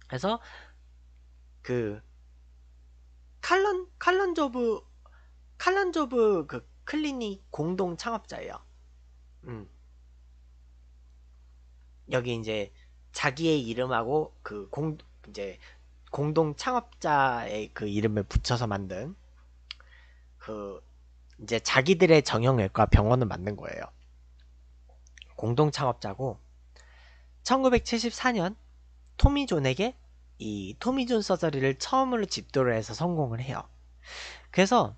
Speaker 1: 그래서 그 칼런 칼런 조브 칼런 조브 그 클리닉 공동 창업자예요. 음. 여기 이제 자기의 이름하고 그 공 이제 공동 창업자의 그 이름을 붙여서 만든 그 이제 자기들의 정형외과 병원을 만든 거예요. 공동 창업자고 1974년 토미 존에게 이 토미 존 서저리를 처음으로 집도를 해서 성공을 해요. 그래서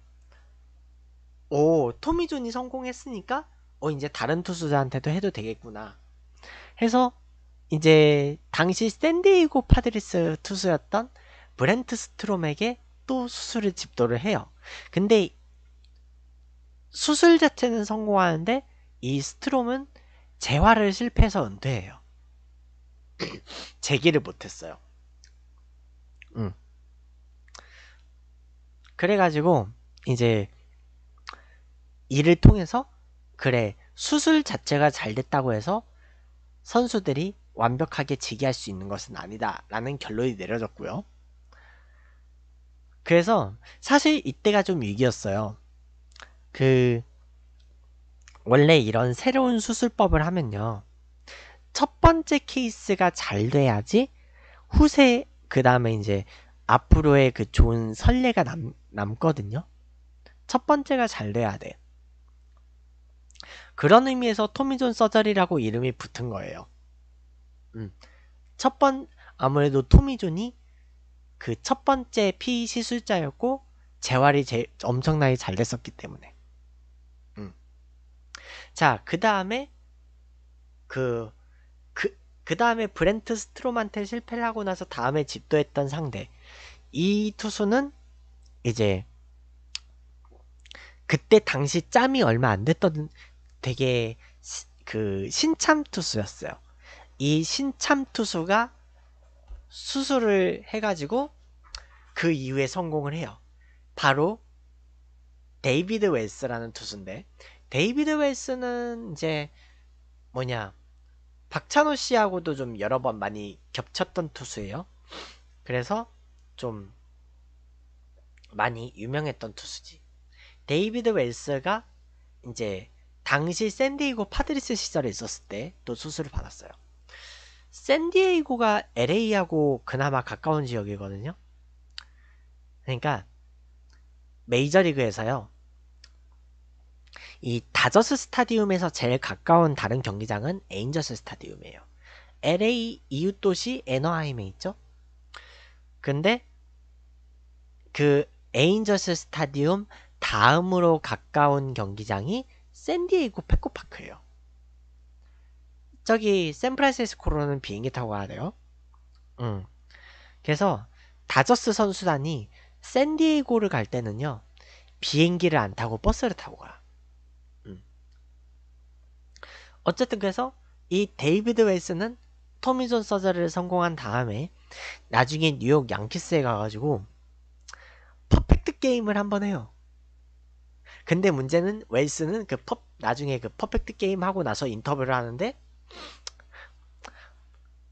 Speaker 1: 오, 토미존이 성공했으니까 어 이제 다른 투수자한테도 해도 되겠구나. 해서 이제 당시 샌디에이고 파드리스 투수였던 브렌트 스트롬에게 또 수술을 집도를 해요. 근데 수술 자체는 성공하는데 이 스트롬은 재활을 실패해서 은퇴해요. 재기를 못했어요. 음. 그래가지고 이제 이를 통해서 그래 수술 자체가 잘 됐다고 해서 선수들이 완벽하게 지기할 수 있는 것은 아니다 라는 결론이 내려졌고요. 그래서 사실 이때가 좀 위기였어요. 그 원래 이런 새로운 수술법을 하면요. 첫 번째 케이스가 잘 돼야지 후세 그 다음에 이제 앞으로의 그 좋은 선례가 남, 남거든요. 첫 번째가 잘 돼야 돼. 그런 의미에서 토미존 서저리라고 이름이 붙은 거예요. 음. 첫 번, 아무래도 토미존이 그 첫 번째 피 시술자였고, 재활이 제, 엄청나게 잘 됐었기 때문에. 음. 자, 그 다음에, 그, 그, 그 다음에 브렌트 스트롬한테 실패를 하고 나서 다음에 집도했던 상대. 이 투수는 이제 그때 당시 짬이 얼마 안 됐던 되게 시, 그 신참 투수였어요. 이 신참 투수가 수술을 해가지고 그 이후에 성공을 해요. 바로 데이비드 웰스라는 투수인데 데이비드 웰스는 이제 뭐냐 박찬호 씨하고도 좀 여러 번 많이 겹쳤던 투수예요. 그래서 좀 많이 유명했던 투수지. 데이비드 웰스가 이제 당시 샌디에이고 파드리스 시절에 있었을 때 또 수술을 받았어요. 샌디에이고가 LA하고 그나마 가까운 지역이거든요. 그러니까 메이저리그에서요. 이 다저스 스타디움에서 제일 가까운 다른 경기장은 에인저스 스타디움이에요. LA 이웃 도시 에너하임에 있죠. 근데 그 에인저스 스타디움 다음으로 가까운 경기장이 샌디에이고 페코파크예요. 저기 샌프란시스코로는 비행기 타고 가야 돼요. 음. 그래서 다저스 선수단이 샌디에이고를 갈 때는요. 비행기를 안 타고 버스를 타고 가. 음. 어쨌든 그래서 이 데이비드 웨이스는 토미존 서저를 성공한 다음에 나중에 뉴욕 양키스에 가가지고 퍼펙트 게임을 한번 해요. 근데 문제는 웰스는 그 퍼, 나중에 그 퍼펙트 게임 하고 나서 인터뷰를 하는데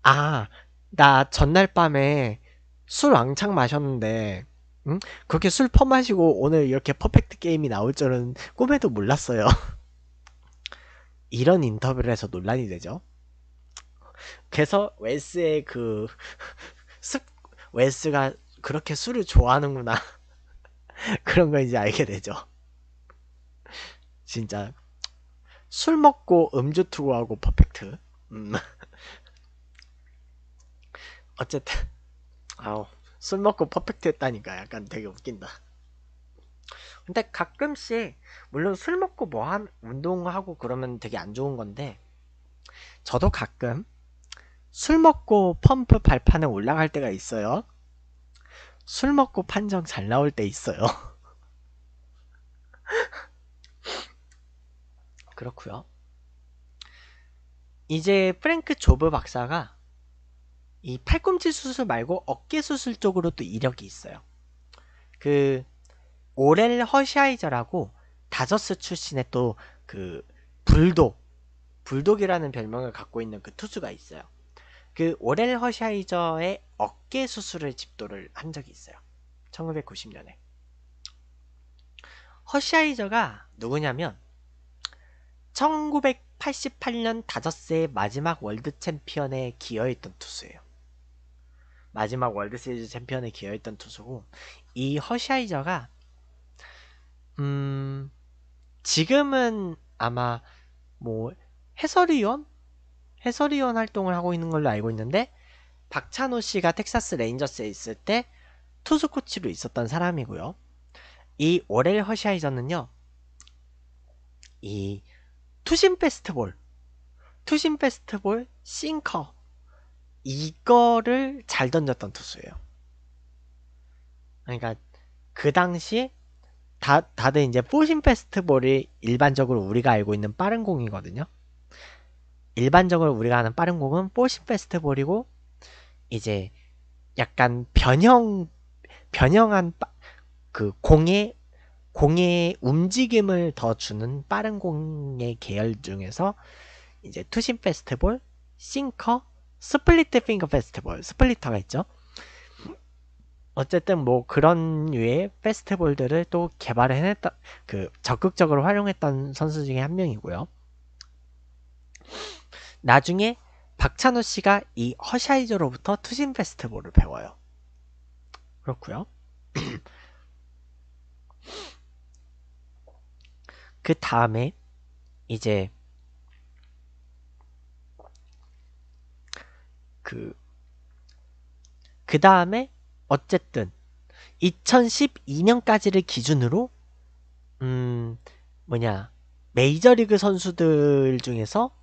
Speaker 1: 아, 나 전날 밤에 술 왕창 마셨는데 응? 그렇게 술 퍼마시고 오늘 이렇게 퍼펙트 게임이 나올 줄은 꿈에도 몰랐어요. 이런 인터뷰를 해서 논란이 되죠. 그래서 웰스의 그 습, 웰스가 그렇게 술을 좋아하는구나. 그런 걸 이제 알게 되죠. 진짜 술 먹고 음주 투구하고 퍼펙트. 음. 어쨌든 아우 술 먹고 퍼펙트 했다니까 약간 되게 웃긴다. 근데 가끔씩 물론 술 먹고 뭐 한 운동하고 그러면 되게 안 좋은 건데 저도 가끔 술 먹고 펌프 발판에 올라갈 때가 있어요. 술 먹고 판정 잘 나올 때 있어요. 그렇고요. 이제 프랭크 조브 박사가 이 팔꿈치 수술 말고 어깨 수술 쪽으로 도 이력이 있어요. 그 오렐 허시아이저라고 다저스 출신의 또 그 불독 불독이라는 별명을 갖고 있는 그 투수가 있어요. 그 오렐 허시아이저의 어깨 수술을 집도를 한 적이 있어요. 1990년에. 허시아이저가 누구냐면 1988년 다저스의 마지막 월드 챔피언에 기여했던 투수예요. 마지막 월드 시리즈 챔피언에 기여했던 투수고 이 허샤이저가 음 지금은 아마 뭐 해설위원 해설위원 활동을 하고 있는 걸로 알고 있는데 박찬호 씨가 텍사스 레인저스에 있을 때 투수 코치로 있었던 사람이고요. 이 오렐 허샤이저는요. 이 투심 페스트볼, 투심 페스트볼, 싱커 이거를 잘 던졌던 투수예요. 그러니까 그 당시 다, 다들 이제 포심 페스트볼이 일반적으로 우리가 알고 있는 빠른 공이거든요. 일반적으로 우리가 아는 빠른 공은 포심 페스트볼이고 이제 약간 변형 변형한 그 공의 공의 움직임을 더 주는 빠른 공의 계열 중에서 이제 투심 페스티벌, 싱커, 스플리트 핑거 페스티벌, 스플리터가 있죠. 어쨌든 뭐 그런 류의 페스티벌들을 또개발 해냈다, 그 적극적으로 활용했던 선수 중에 한 명이고요. 나중에 박찬호 씨가 이 허샤이저로부터 투심 페스티벌을 배워요. 그렇고요. 그 다음에 이제 그, 그 다음에 어쨌든 2012년까지를 기준으로 음 뭐냐 메이저리그 선수들 중에서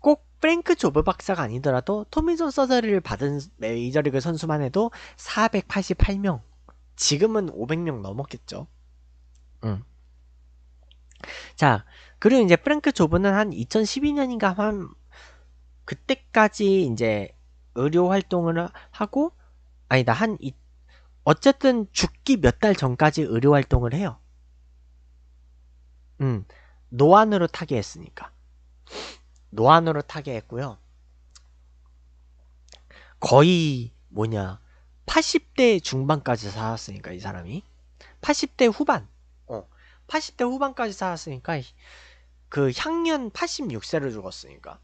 Speaker 1: 꼭 프랭크 조브 박사가 아니더라도 토미존 서저리를 받은 메이저리그 선수만 해도 488명 지금은 500명 넘었겠죠 응. 음. 자, 그리고 이제 프랭크 조브는 한 2012년인가 한 그때까지 이제 의료 활동을 하고 아니다 한 이, 어쨌든 죽기 몇 달 전까지 의료 활동을 해요. 음, 노안으로 타계했으니까 노안으로 타계했고요. 거의 뭐냐 80대 중반까지 살았으니까 이 사람이 80대 후반 80대 후반까지 살았으니까 그 향년 86세를 죽었으니까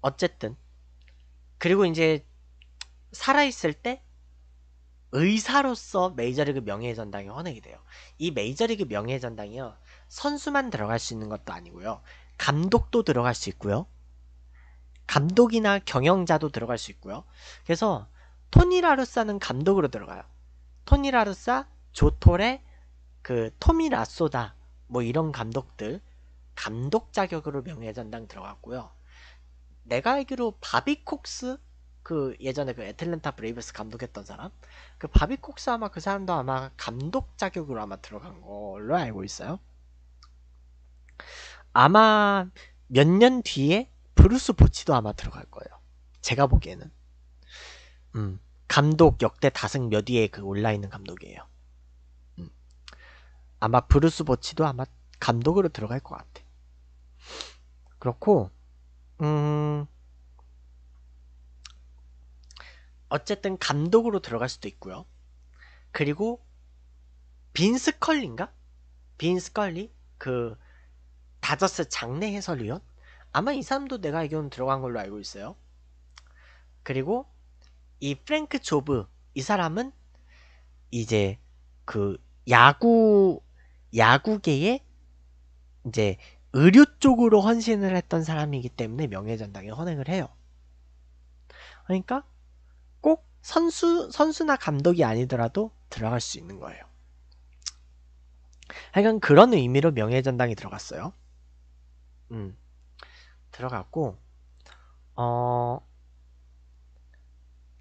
Speaker 1: 어쨌든 그리고 이제 살아있을 때 의사로서 메이저리그 명예전당에 의 헌액이 돼요. 이 메이저리그 명예전당이요. 의 선수만 들어갈 수 있는 것도 아니고요. 감독도 들어갈 수 있고요. 감독이나 경영자도 들어갈 수 있고요. 그래서 토니 라루사는 감독으로 들어가요. 토니 라루사, 조토레그 토미 라소다 뭐 이런 감독들 감독 자격으로 명예전당 들어갔고요. 내가 알기로 바비 콕스 그 예전에 그 애틀랜타 브레이브스 감독했던 사람 그 바비 콕스 아마 그 사람도 아마 감독 자격으로 아마 들어간 걸로 알고 있어요. 아마 몇 년 뒤에 브루스 보치도 아마 들어갈 거예요. 제가 보기에는. 음, 감독 역대 다승 몇 위에 그 올라있는 감독이에요. 아마 브루스 버치도 아마 감독으로 들어갈 것 같아. 그렇고 음 어쨌든 감독으로 들어갈 수도 있고요. 그리고 빈스 컬린가? 빈스 컬리 그 다저스 장내 해설위원 아마 이 사람도 내가 알기로는 들어간 걸로 알고 있어요. 그리고 이 프랭크 조브 이 사람은 이제 그 야구 야구계에 이제 의류 쪽으로 헌신을 했던 사람이기 때문에 명예전당에 헌행을 해요. 그러니까 꼭 선수 선수나 감독이 아니더라도 들어갈 수 있는 거예요. 하여간 그런 의미로 명예전당이 들어갔어요. 음. 들어갔고 어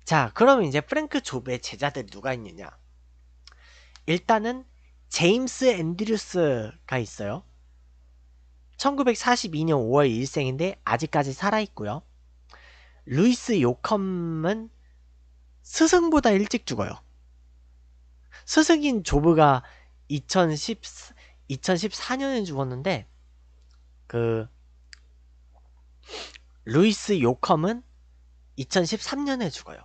Speaker 1: 자, 그럼 이제 프랭크 조브의 제자들 누가 있느냐? 일단은 제임스 앤드류스가 있어요. 1942년 5월 1 일생인데 아직까지 살아있고요. 루이스 요컴은 스승보다 일찍 죽어요. 스승인 조브가 2010, 2014년에 죽었는데 그 루이스 요컴은 2013년에 죽어요.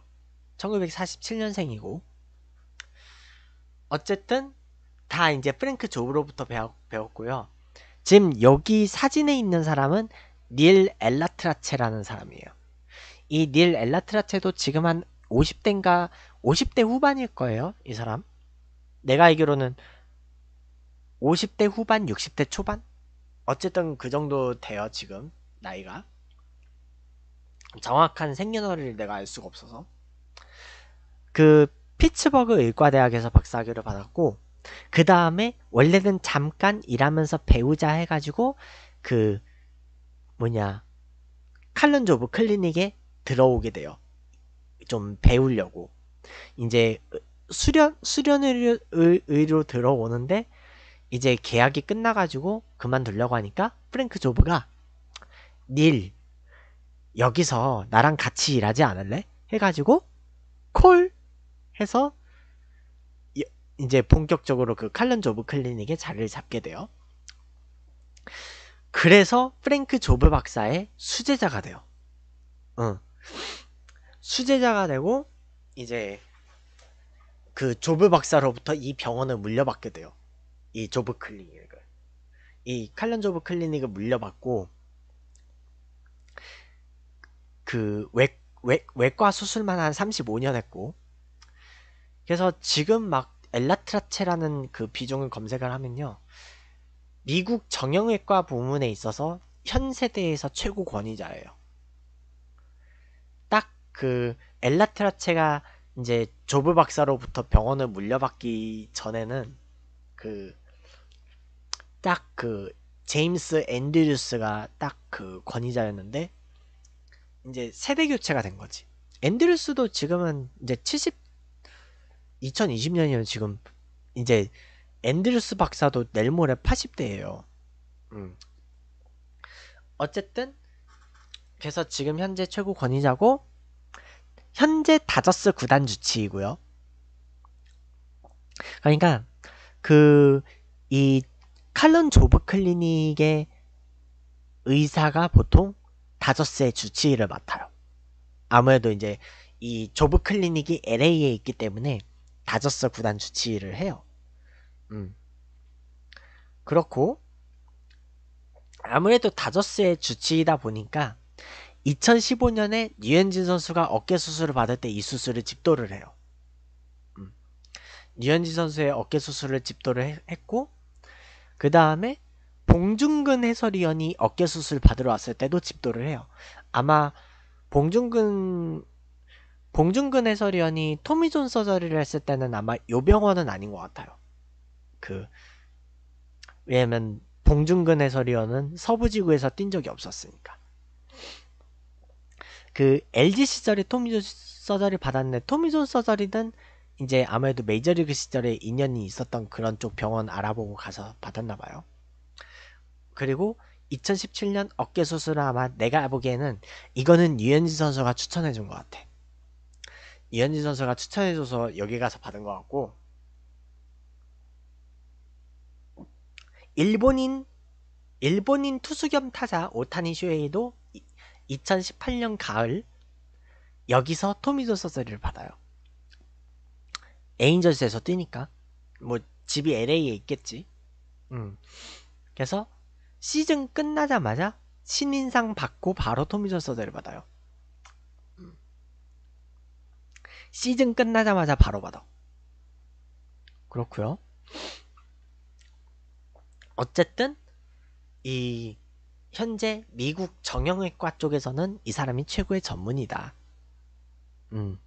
Speaker 1: 1947년생이고 어쨌든 다 이제 프랭크 조브로부터 배웠, 고요 지금 여기 사진에 있는 사람은 닐 엘라트라체라는 사람이에요. 이 닐 엘라트라체도 지금 한 50대인가 50대 후반일 거예요. 이 사람. 내가 알기로는 50대 후반, 60대 초반? 어쨌든 그 정도 돼요, 지금. 나이가. 정확한 생년월일을 내가 알 수가 없어서. 그 피츠버그 의과대학에서 박사학위를 받았고 그 다음에 원래는 잠깐 일하면서 배우자 해가지고 그 뭐냐 칼런 조브 클리닉에 들어오게 돼요. 좀 배우려고 이제 수련 수련 의 의로 들어오는데 이제 계약이 끝나가지고 그만두려고 하니까 프랭크 조브가 닐 여기서 나랑 같이 일하지 않을래? 해가지고 콜 해서 이제 본격적으로 그 칼런 조브 클리닉에 자리를 잡게 돼요. 그래서 프랭크 조브 박사의 수제자가 돼요. 응. 수제자가 되고 이제 그 조브 박사로부터 이 병원을 물려받게 돼요. 이 조브 클리닉을. 이 칼런 조브 클리닉을 물려받고 그 외, 외, 외과 수술만 한 35년 했고 그래서 지금 막 엘라트라체라는 그 비종을 검색을 하면요. 미국 정형외과 부문에 있어서 현 세대에서 최고 권위자예요. 딱 그 엘라트라체가 이제 조브 박사로부터 병원을 물려받기 전에는 그 딱그 그 제임스 앤드류스가 딱 그 권위자였는데 이제 세대 교체가 된 거지. 앤드류스도 지금은 이제 70 2020년이면 지금 이제 앤드류스 박사도 내일 모레 80대예요. 음. 어쨌든 그래서 지금 현재 최고 권위자고 현재 다저스 구단 주치이고요. 그러니까 그 이칼론 조브 클리닉의 의사가 보통 다저스의 주치의를 맡아요. 아무래도 이제 이 조브 클리닉이 LA에 있기 때문에 다저스 구단 주치를 의 해요. 음. 그렇고 아무래도 다저스의 주치이다 보니까 2015년에 류현진 선수가 어깨 수술을 받을 때 이 수술을 집도를 해요. 음. 류현진 선수의 어깨 수술을 집도를 했고 그 다음에 봉중근 해설위원이 어깨 수술 받으러 왔을 때도 집도를 해요. 아마 봉중근 봉준근 해설위원이 토미존 서저리를 했을 때는 아마 요병원은 아닌 것 같아요. 그 왜냐면 봉준근 해설위원은 서부지구에서 뛴 적이 없었으니까. 그 LG 시절에 토미존 서저리 받았는데 토미존 서저리는 이제 아무래도 메이저리그 시절에 인연이 있었던 그런 쪽 병원 알아보고 가서 받았나 봐요. 그리고 2017년 어깨 수술을 아마 내가 보기에는 이거는 유현진 선수가 추천해준 것 같아. 이현진 선수가 추천해줘서 여기 가서 받은 것 같고 일본인 일본인 투수 겸 타자 오타니 쇼헤이도 2018년 가을 여기서 토미조 서서리를 받아요. 에인절스에서 뛰니까 뭐 집이 LA에 있겠지. 음. 그래서 시즌 끝나자마자 신인상 받고 바로 토미조 서서리를 받아요. 시즌 끝나자마자 바로 받아. 그렇구요 어쨌든 이 현재 미국 정형외과 쪽에서는 이 사람이 최고의 전문이다. 음.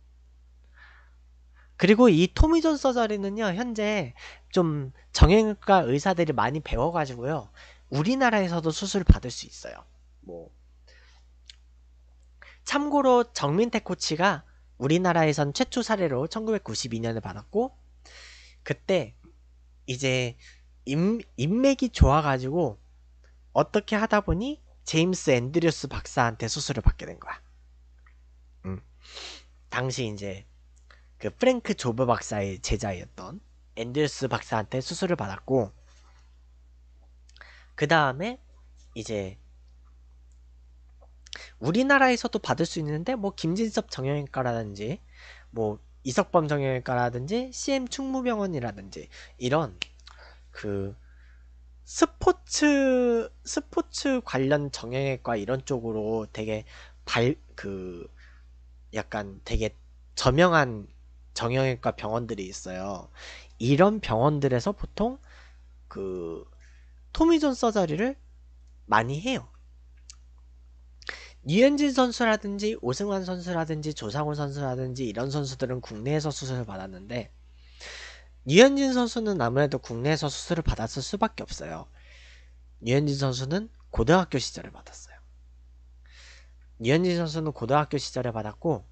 Speaker 1: 그리고 이 토미존 서저리는요, 현재 좀 정형외과 의사들이 많이 배워가지고요, 우리나라에서도 수술 받을 수 있어요. 뭐. 참고로 정민태 코치가 우리나라에선 최초 사례로 1992년에 받았고 그때 이제 인, 인맥이 좋아가지고 어떻게 하다 보니 제임스 앤드류스 박사한테 수술을 받게 된 거야. 음. 당시 이제 그 프랭크 조브 박사의 제자였던 앤드류스 박사한테 수술을 받았고 그 다음에 이제 우리나라에서도 받을 수 있는데 뭐 김진섭 정형외과라든지 뭐 이석범 정형외과라든지 CM 충무병원이라든지 이런 그 스포츠 스포츠 관련 정형외과 이런 쪽으로 되게 발 그 약간 되게 저명한 정형외과 병원들이 있어요. 이런 병원들에서 보통 그 토미존 서자리를 많이 해요. 이현진 선수라든지 오승환 선수라든지 조상훈 선수라든지 이런 선수들은 국내에서 수술을 받았는데 이현진 선수는 아무래도 국내에서 수술을 받았을 수밖에 없어요. 이현진 선수는 고등학교 시절을 받았어요. 이현진 선수는 고등학교 시절을 받았고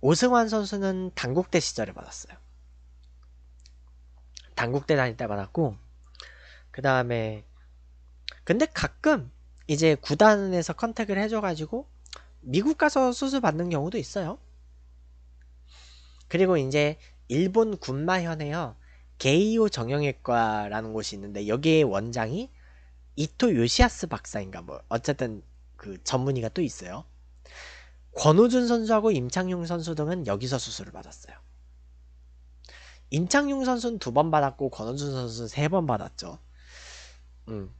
Speaker 1: 오승환 선수는 단국대 시절을 받았어요. 단국대 다닐 때 받았고 그 다음에 근데 가끔 이제 구단에서 컨택을 해줘가지고 미국 가서 수술 받는 경우도 있어요. 그리고 이제 일본 군마현에요. 게이오 정형외과라는 곳이 있는데 여기에 원장이 이토 요시아스 박사인가 뭐 어쨌든 그 전문의가 또 있어요. 권우준 선수하고 임창용 선수 등은 여기서 수술을 받았어요. 임창용 선수는 두 번 받았고 권우준 선수는 세 번 받았죠. 음.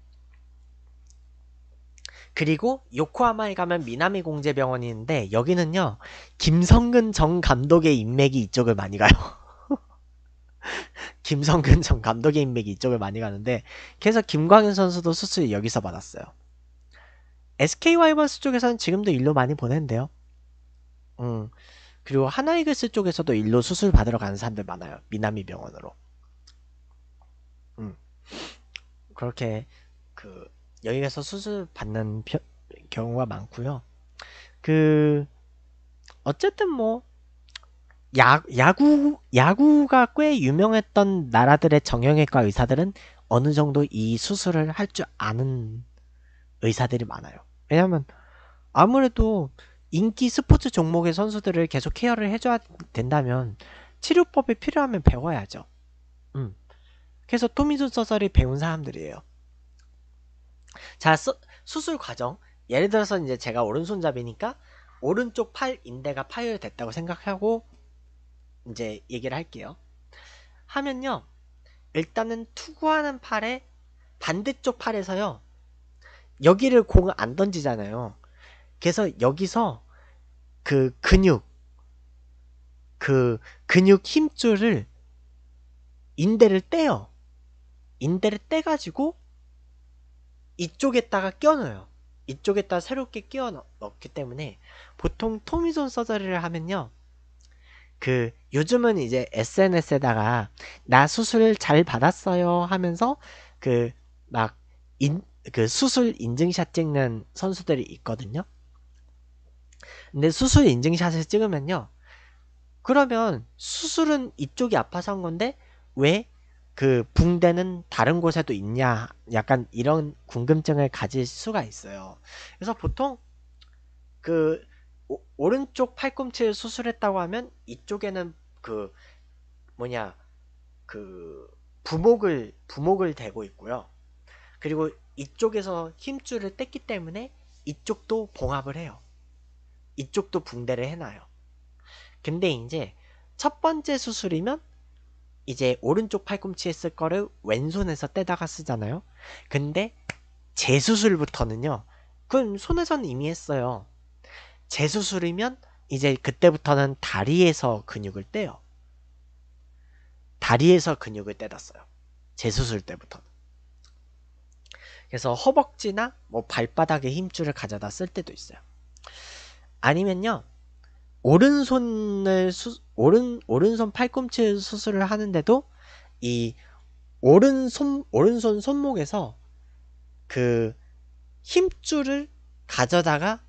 Speaker 1: 그리고 요코하마에 가면 미나미 공제병원이 있는데 여기는요 김성근 전 감독의 인맥이 이쪽을 많이 가요. 김성근 전 감독의 인맥이 이쪽을 많이 가는데 그래서 김광현 선수도 수술 여기서 받았어요. SK 와이번스 쪽에서는 지금도 일로 많이 보낸대요. 음. 그리고 하나이글스 쪽에서도 일로 수술 받으러 가는 사람들 많아요. 미나미 병원으로. 음. 그렇게 그 여기에서 수술 받는 경우가 많고요. 그 어쨌든 뭐 야, 야구 야구가 꽤 유명했던 나라들의 정형외과 의사들은 어느 정도 이 수술을 할 줄 아는 의사들이 많아요. 왜냐하면 아무래도 인기 스포츠 종목의 선수들을 계속 케어를 해줘야 된다면 치료법이 필요하면 배워야죠. 음. 그래서 토미존 서설이 배운 사람들이에요. 자, 수, 수술 과정. 예를 들어서 이제 제가 오른손잡이니까 오른쪽 팔 인대가 파열됐다고 생각하고 이제 얘기를 할게요. 하면요. 일단은 투구하는 팔에 반대쪽 팔에서요. 여기를 공을 안 던지잖아요. 그래서 여기서 그 근육 그 근육 힘줄을 인대를 떼요. 인대를 떼가지고 이쪽에다가 끼워넣어요 이쪽에다 새롭게 끼워 넣기 때문에 보통 토미손 서저리를 하면요. 그 요즘은 이제 SNS에다가 나 수술 잘 받았어요 하면서 그 막인그 그 수술 인증샷 찍는 선수들이 있거든요. 근데 수술 인증샷을 찍으면요. 그러면 수술은 이쪽이 아파서 한 건데 왜그 붕대는 다른 곳에도 있냐 약간 이런 궁금증을 가질 수가 있어요 그래서 보통 그 오, 오른쪽 팔꿈치를 수술했다고 하면 이쪽에는 그 뭐냐 그 부목을 부목을 대고 있고요 그리고 이쪽에서 힘줄을 뗐기 때문에 이쪽도 봉합을 해요 이쪽도 붕대를 해놔요 근데 이제 첫 번째 수술이면 이제 오른쪽 팔꿈치에 쓸 거를 왼손에서 떼다가 쓰잖아요. 근데 재수술부터는요. 그건 손에서는 이미 했어요. 재수술이면 이제 그때부터는 다리에서 근육을 떼요. 다리에서 근육을 떼었어요. 재수술 때부터는. 그래서 허벅지나 뭐 발바닥에 힘줄을 가져다 쓸 때도 있어요. 아니면요. 오른손을 수, 오른 오른손 팔꿈치 수술을 하는데도 이 오른손 오른손 손목에서 그 힘줄을 가져다가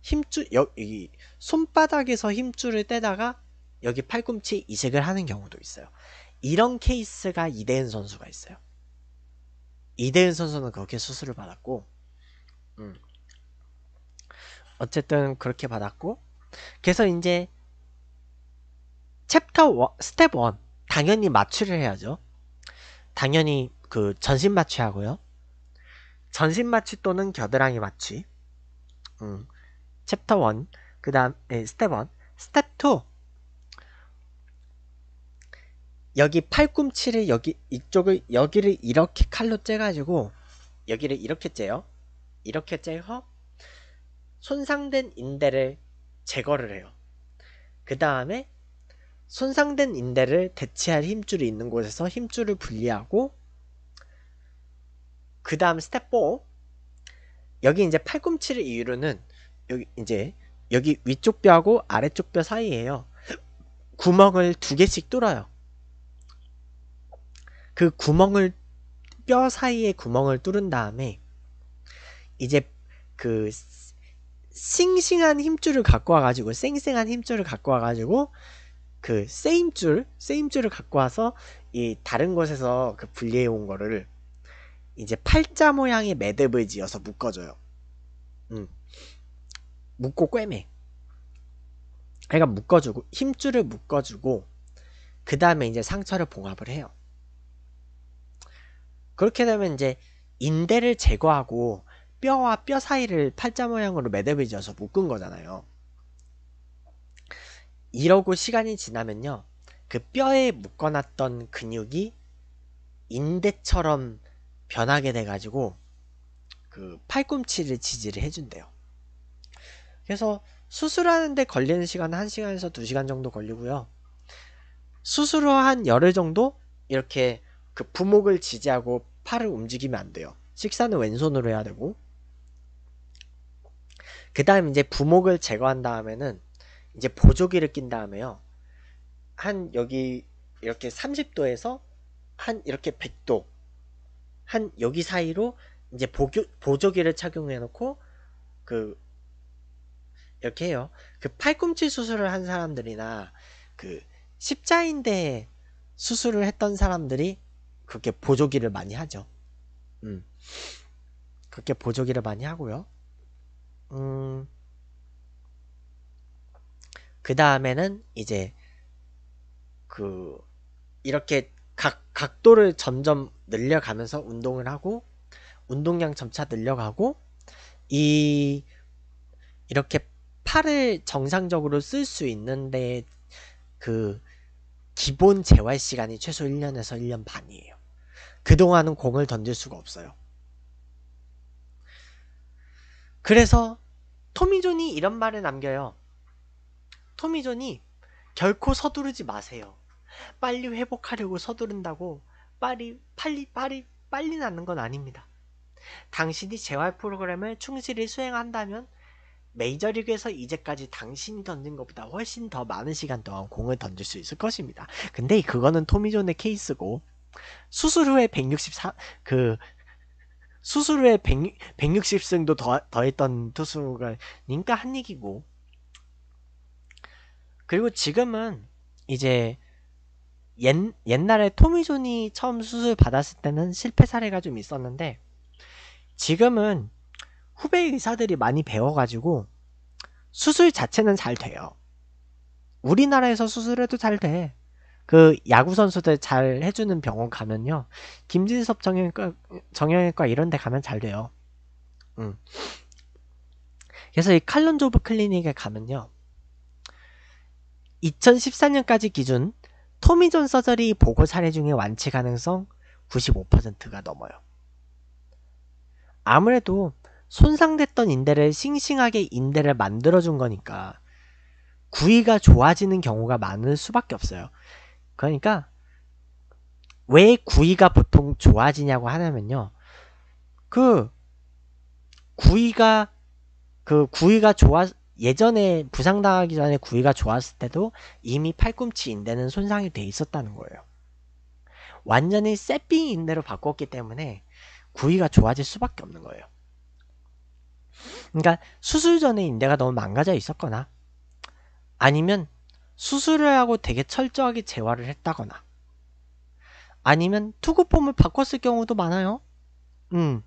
Speaker 1: 힘줄 여기 손바닥에서 힘줄을 떼다가 여기 팔꿈치 이식을 하는 경우도 있어요. 이런 케이스가 이대은 선수가 있어요. 이대은 선수는 그렇게 수술을 받았고, 음. 어쨌든 그렇게 받았고, 그래서 이제 챕터 1, 스텝 1 당연히 마취를 해야죠. 당연히 그 전신 마취하고요. 전신 마취 또는 겨드랑이 마취. 음. 챕터 1. 그다음 에 예, 스텝 1. 스텝 2. 여기 팔꿈치를 여기 이쪽을 여기를 이렇게 칼로 째 가지고 여기를 이렇게 째요. 이렇게 째서 손상된 인대를 제거를 해요. 그 다음에 손상된 인대를 대체할 힘줄이 있는 곳에서 힘줄을 분리하고 그 다음 스텝 4 여기 이제 팔꿈치를 이유로는 여기 이제 여기 위쪽 뼈하고 아래쪽 뼈 사이에요. 구멍을 두 개씩 뚫어요. 그 구멍을 뼈 사이에 구멍을 뚫은 다음에 이제 그 싱싱한 힘줄을 갖고 와가지고 쌩쌩한 힘줄을 갖고 와가지고 그 세임줄 세임줄을 갖고 와서 이 다른 곳에서 그 분리해 온 거를 이제 팔자 모양의 매듭을 지어서 묶어줘요. 음. 묶고 꿰매. 그러니까 묶어주고 힘줄을 묶어주고 그 다음에 이제 상처를 봉합을 해요. 그렇게 되면 이제 인대를 제거하고 뼈와 뼈 사이를 팔자 모양으로 매듭을지어서 묶은 거잖아요. 이러고 시간이 지나면요. 그 뼈에 묶어놨던 근육이 인대처럼 변하게 돼가지고 그 팔꿈치를 지지를 해준대요. 그래서 수술하는데 걸리는 시간은 1시간에서 2시간 정도 걸리고요. 수술 후 한 열흘 정도 이렇게 그 부목을 지지하고 팔을 움직이면 안 돼요. 식사는 왼손으로 해야 되고 그 다음 이제 부목을 제거한 다음에는 이제 보조기를 낀 다음에요. 한 여기 이렇게 30도에서 한 이렇게 100도 한 여기 사이로 이제 보조, 보조기를 착용해 놓고 그 이렇게 해요. 그 팔꿈치 수술을 한 사람들이나 그 십자인대 수술을 했던 사람들이 그렇게 보조기를 많이 하죠. 음. 그렇게 보조기를 많이 하고요. 음, 그 다음에는 이제 그 이렇게 각 각도를 점점 늘려가면서 운동을 하고 운동량 점차 늘려가고 이 이렇게 팔을 정상적으로 쓸 수 있는데 그 기본 재활 시간이 최소 1년에서 1년 반이에요. 그동안은 공을 던질 수가 없어요. 그래서 토미존이 이런 말을 남겨요. 토미존이 결코 서두르지 마세요. 빨리 회복하려고 서두른다고 빨리 빨리 빨리 빨리 낫는 건 아닙니다. 당신이 재활 프로그램을 충실히 수행한다면 메이저리그에서 이제까지 당신이 던진 것보다 훨씬 더 많은 시간 동안 공을 던질 수 있을 것입니다. 근데 그거는 토미존의 케이스고 수술 후에 164그 수술에 100, 160승도 더, 더했던 투수가 니까 한 얘기고 그리고 지금은 이제 옛, 옛날에 토미존이 처음 수술 받았을 때는 실패 사례가 좀 있었는데 지금은 후배 의사들이 많이 배워가지고 수술 자체는 잘 돼요. 우리나라에서 수술해도 잘 돼. 그 야구 선수들 잘 해주는 병원 가면요. 김진섭 정형외과, 정형외과 이런 데 가면 잘 돼요. 음. 그래서 이 칼론조브 클리닉에 가면요. 2014년까지 기준 토미존 서저리 보고 사례 중에 완치 가능성 95%가 넘어요. 아무래도 손상됐던 인대를 싱싱하게 인대를 만들어준 거니까 구이가 좋아지는 경우가 많을 수밖에 없어요. 그러니까 왜 구이가 보통 좋아지냐고 하냐면요. 그 구이가 그 구이가 좋아 예전에 부상당하기 전에 구이가 좋았을 때도 이미 팔꿈치 인대는 손상이 돼 있었다는 거예요. 완전히 세핑 인대로 바꿨기 때문에 구이가 좋아질 수밖에 없는 거예요. 그러니까 수술 전에 인대가 너무 망가져 있었거나 아니면 수술을 하고 되게 철저하게 재활을 했다거나 아니면 투구폼을 바꿨을 경우도 많아요. 음.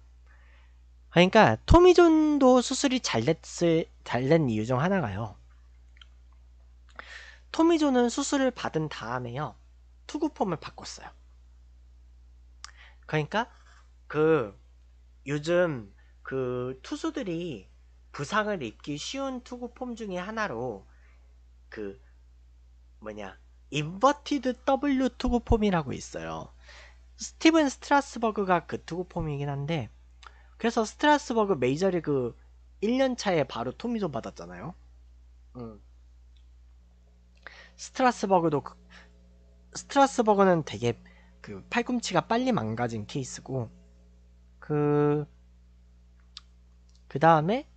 Speaker 1: 그러니까 토미존도 수술이 잘 됐을 잘된 이유 중 하나가요. 토미존은 수술을 받은 다음에요. 투구폼을 바꿨어요. 그러니까 그 요즘 그 투수들이 부상을 입기 쉬운 투구폼 중에 하나로 그 뭐냐 인버티드 W 투구 폼이라고 있어요. 스티븐 스트라스버그가 그 투구 폼이긴 한데 그래서 스트라스버그 메이저리그 1년 차에 바로 토미존 받았잖아요. 음. 스트라스버그도 그, 스트라스버그는 되게 그 팔꿈치가 빨리 망가진 케이스고 그그 그 다음에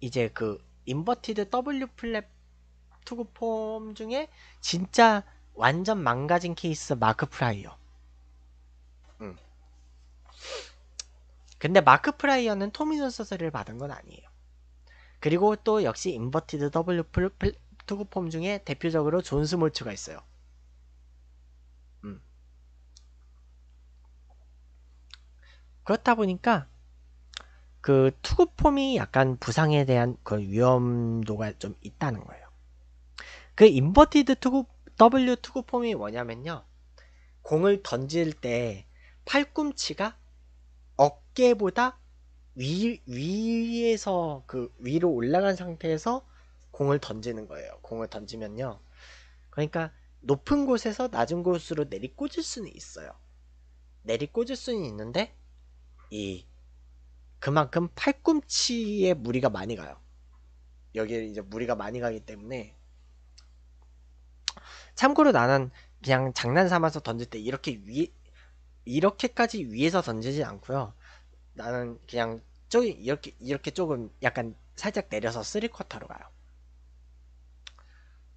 Speaker 1: 이제 그 인버티드 W 플랫 투구 폼 중에 진짜 완전 망가진 케이스 마크 프라이어. 음. 근데 마크 프라이어는 토미슨 서서를 받은 건 아니에요. 그리고 또 역시 인버티드 W 투구 폼 중에 대표적으로 존 스몰츠가 있어요. 음. 그렇다 보니까 그 투구 폼이 약간 부상에 대한 그 위험도가 좀 있다는 거예요. 그 인버티드 투구, W 투구 폼이 뭐냐면요. 공을 던질 때 팔꿈치가 어깨보다 위, 위에서 그 위로 올라간 상태에서 공을 던지는 거예요. 공을 던지면요. 그러니까 높은 곳에서 낮은 곳으로 내리꽂을 수는 있어요. 내리꽂을 수는 있는데 이 그만큼 팔꿈치에 무리가 많이 가요. 여기에 이제 무리가 많이 가기 때문에 참고로 나는 그냥 장난 삼아서 던질 때 이렇게 위 이렇게까지 위에서 던지지 않고요. 나는 그냥 저기 이렇게 이렇게 조금 약간 살짝 내려서 쓰리 쿼터로 가요.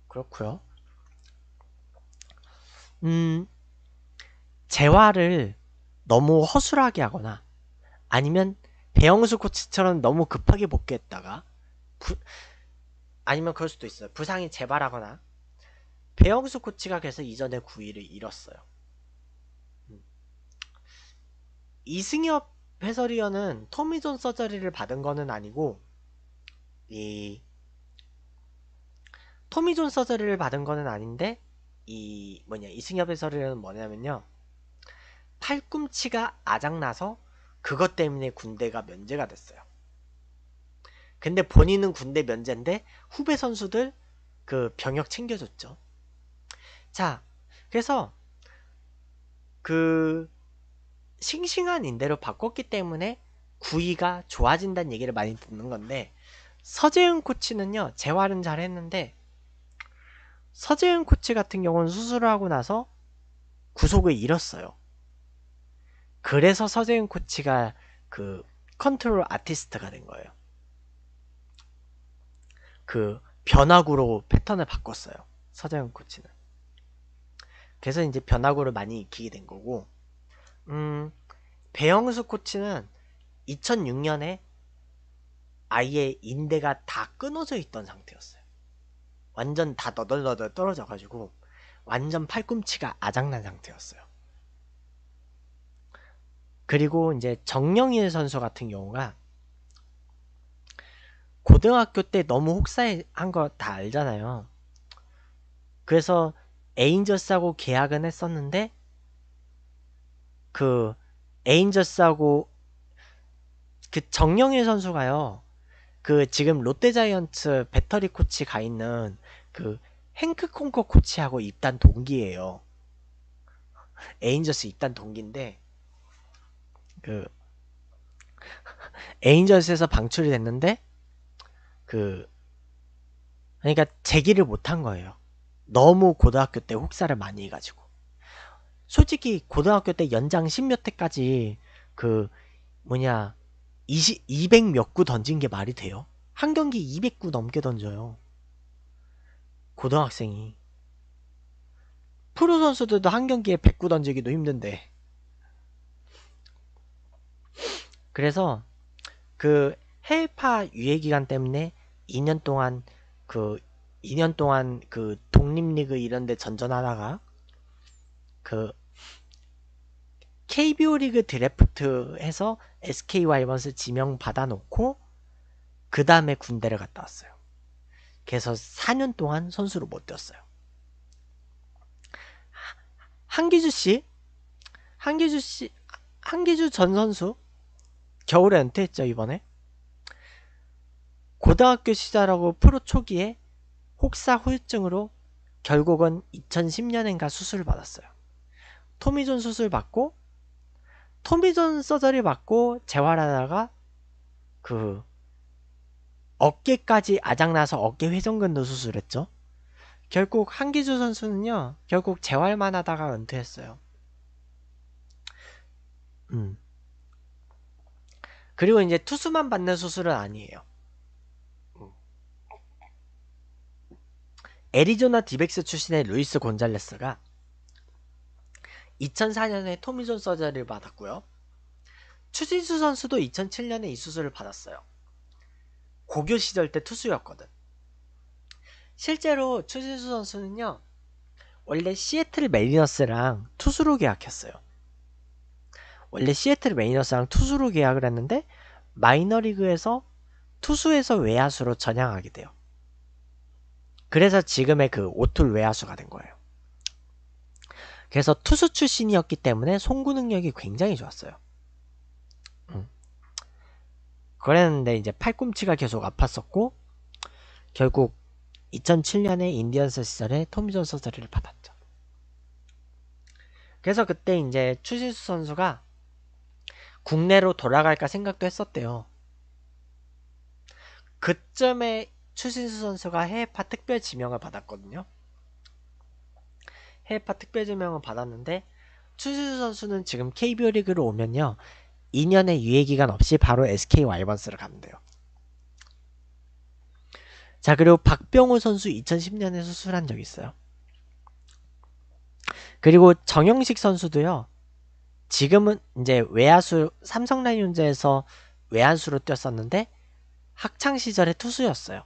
Speaker 1: 그렇고요. 음, 재화를 너무 허술하게 하거나 아니면 배영수 코치처럼 너무 급하게 복귀했다가 부, 아니면 그럴 수도 있어요. 부상이 재발하거나 배영수 코치가 그래서 이전에 9위를 잃었어요. 음. 이승엽 해설위원은 토미존 서저리를 받은 거는 아니고 이 토미존 서저리를 받은 거는 아닌데 이 뭐냐 이승엽 해설위원은 뭐냐면요 팔꿈치가 아작나서 그것 때문에 군대가 면제가 됐어요. 근데 본인은 군대 면제인데 후배 선수들 그 병역 챙겨줬죠. 자, 그래서 그 싱싱한 인대로 바꿨기 때문에 구위가 좋아진다는 얘기를 많이 듣는 건데 서재은 코치는요 재활은 잘 했는데 서재은 코치 같은 경우는 수술을 하고 나서 구속을 잃었어요. 그래서 서재은 코치가 그 컨트롤 아티스트가 된 거예요. 그 변화구로 패턴을 바꿨어요. 서재은 코치는. 그래서 이제 변화구를 많이 익히게 된 거고 음, 배영수 코치는 2006년에 아예 인대가 다 끊어져 있던 상태였어요. 완전 다 너덜너덜 떨어져가지고 완전 팔꿈치가 아작난 상태였어요. 그리고 이제 정영일 선수 같은 경우가 고등학교 때 너무 혹사한 거 다 알잖아요. 그래서 에인저스하고 계약은 했었는데 그 에인저스하고 그 정영일 선수가요. 그 지금 롯데자이언츠 배터리 코치 가 있는 그 행크 콩커 코치하고 입단 동기예요. 에인저스 입단 동기인데 그 에인저스에서 방출이 됐는데 그 그러니까 재기를 못한 거예요. 너무 고등학교 때 혹사를 많이 해가지고 솔직히 고등학교 때 연장 10몇 회까지 그 뭐냐 20, 200 몇 구 던진 게 말이 돼요? 한 경기 200구 넘게 던져요. 고등학생이 프로 선수들도 한 경기에 100구 던지기도 힘든데 그래서 그 해외파 유예 기간 때문에 2년 동안 그 2년 동안 그 독립리그 이런데 전전하다가 그 KBO 리그 드래프트해서 SK 와이번스 지명 받아놓고 그 다음에 군대를 갔다 왔어요. 그래서 4년 동안 선수로 못 뛰었어요. 한기주 씨, 한기주 씨, 한기주 전 선수 겨울에 은퇴했죠 이번에. 고등학교 시절하고 프로 초기에 혹사 후유증으로 결국은 2010년인가 수술을 받았어요. 토미존 수술 받고 토미존 서저리 받고 재활하다가 그 어깨까지 아작나서 어깨 회전근도 수술했죠. 결국 한기주 선수는요. 결국 재활만 하다가 은퇴했어요. 음. 그리고 이제 투수만 받는 수술은 아니에요. 애리조나 디백스 출신의 루이스 곤잘레스가 2004년에 토미존 서자리를 받았고요. 추진수 선수도 2007년에 이 수술을 받았어요. 고교 시절 때 투수였거든. 실제로 추진수 선수는요. 원래 시애틀 메리너스랑 투수로 계약했어요. 원래 시애틀 메리너스랑 투수로 계약을 했는데 마이너리그에서 투수에서 외야수로 전향하게 돼요. 그래서 지금의 그 오툴 외야수가 된 거예요. 그래서 투수 출신이었기 때문에 송구 능력이 굉장히 좋았어요. 음. 그랬는데 이제 팔꿈치가 계속 아팠었고 결국 2007년에 인디언스 시절에 토미존 서저리를 받았죠. 그래서 그때 이제 추신수 선수가 국내로 돌아갈까 생각도 했었대요. 그쯤에 추신수 선수가 해외파 특별 지명을 받았거든요. 해외파 특별 지명을 받았는데 추신수 선수는 지금 KBO 리그로 오면요. 2년의 유예 기간 없이 바로 SK 와이번스를 가면 돼요. 자, 그리고 박병호 선수 2010년에 수술한 적 있어요. 그리고 정영식 선수도요. 지금은 이제 외야수 삼성 라이온즈에서 외야수로 뛰었었는데 학창 시절에 투수였어요.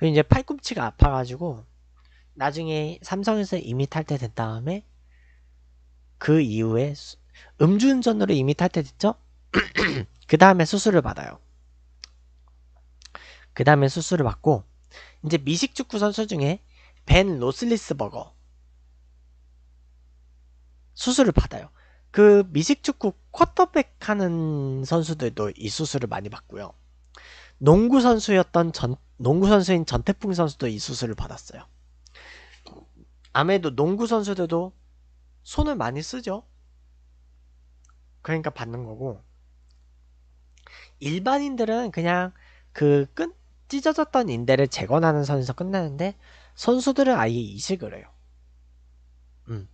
Speaker 1: 그리고 이제 팔꿈치가 아파가지고 나중에 삼성에서 이미 탈퇴된 다음에 그 이후에 음주운전으로 이미 탈퇴됐죠? 그 다음에 수술을 받아요. 그 다음에 수술을 받고 이제 미식축구 선수 중에 벤 로슬리스버거 수술을 받아요. 그 미식축구 쿼터백 하는 선수들도 이 수술을 많이 받고요. 농구 선수였던 전 농구 선수인 전태풍 선수도 이 수술을 받았어요. 아무래도 농구 선수들도 손을 많이 쓰죠. 그러니까 받는 거고 일반인들은 그냥 그 끈 찢어졌던 인대를 재건하는 선에서 끝나는데 선수들은 아예 이식을 해요. 음.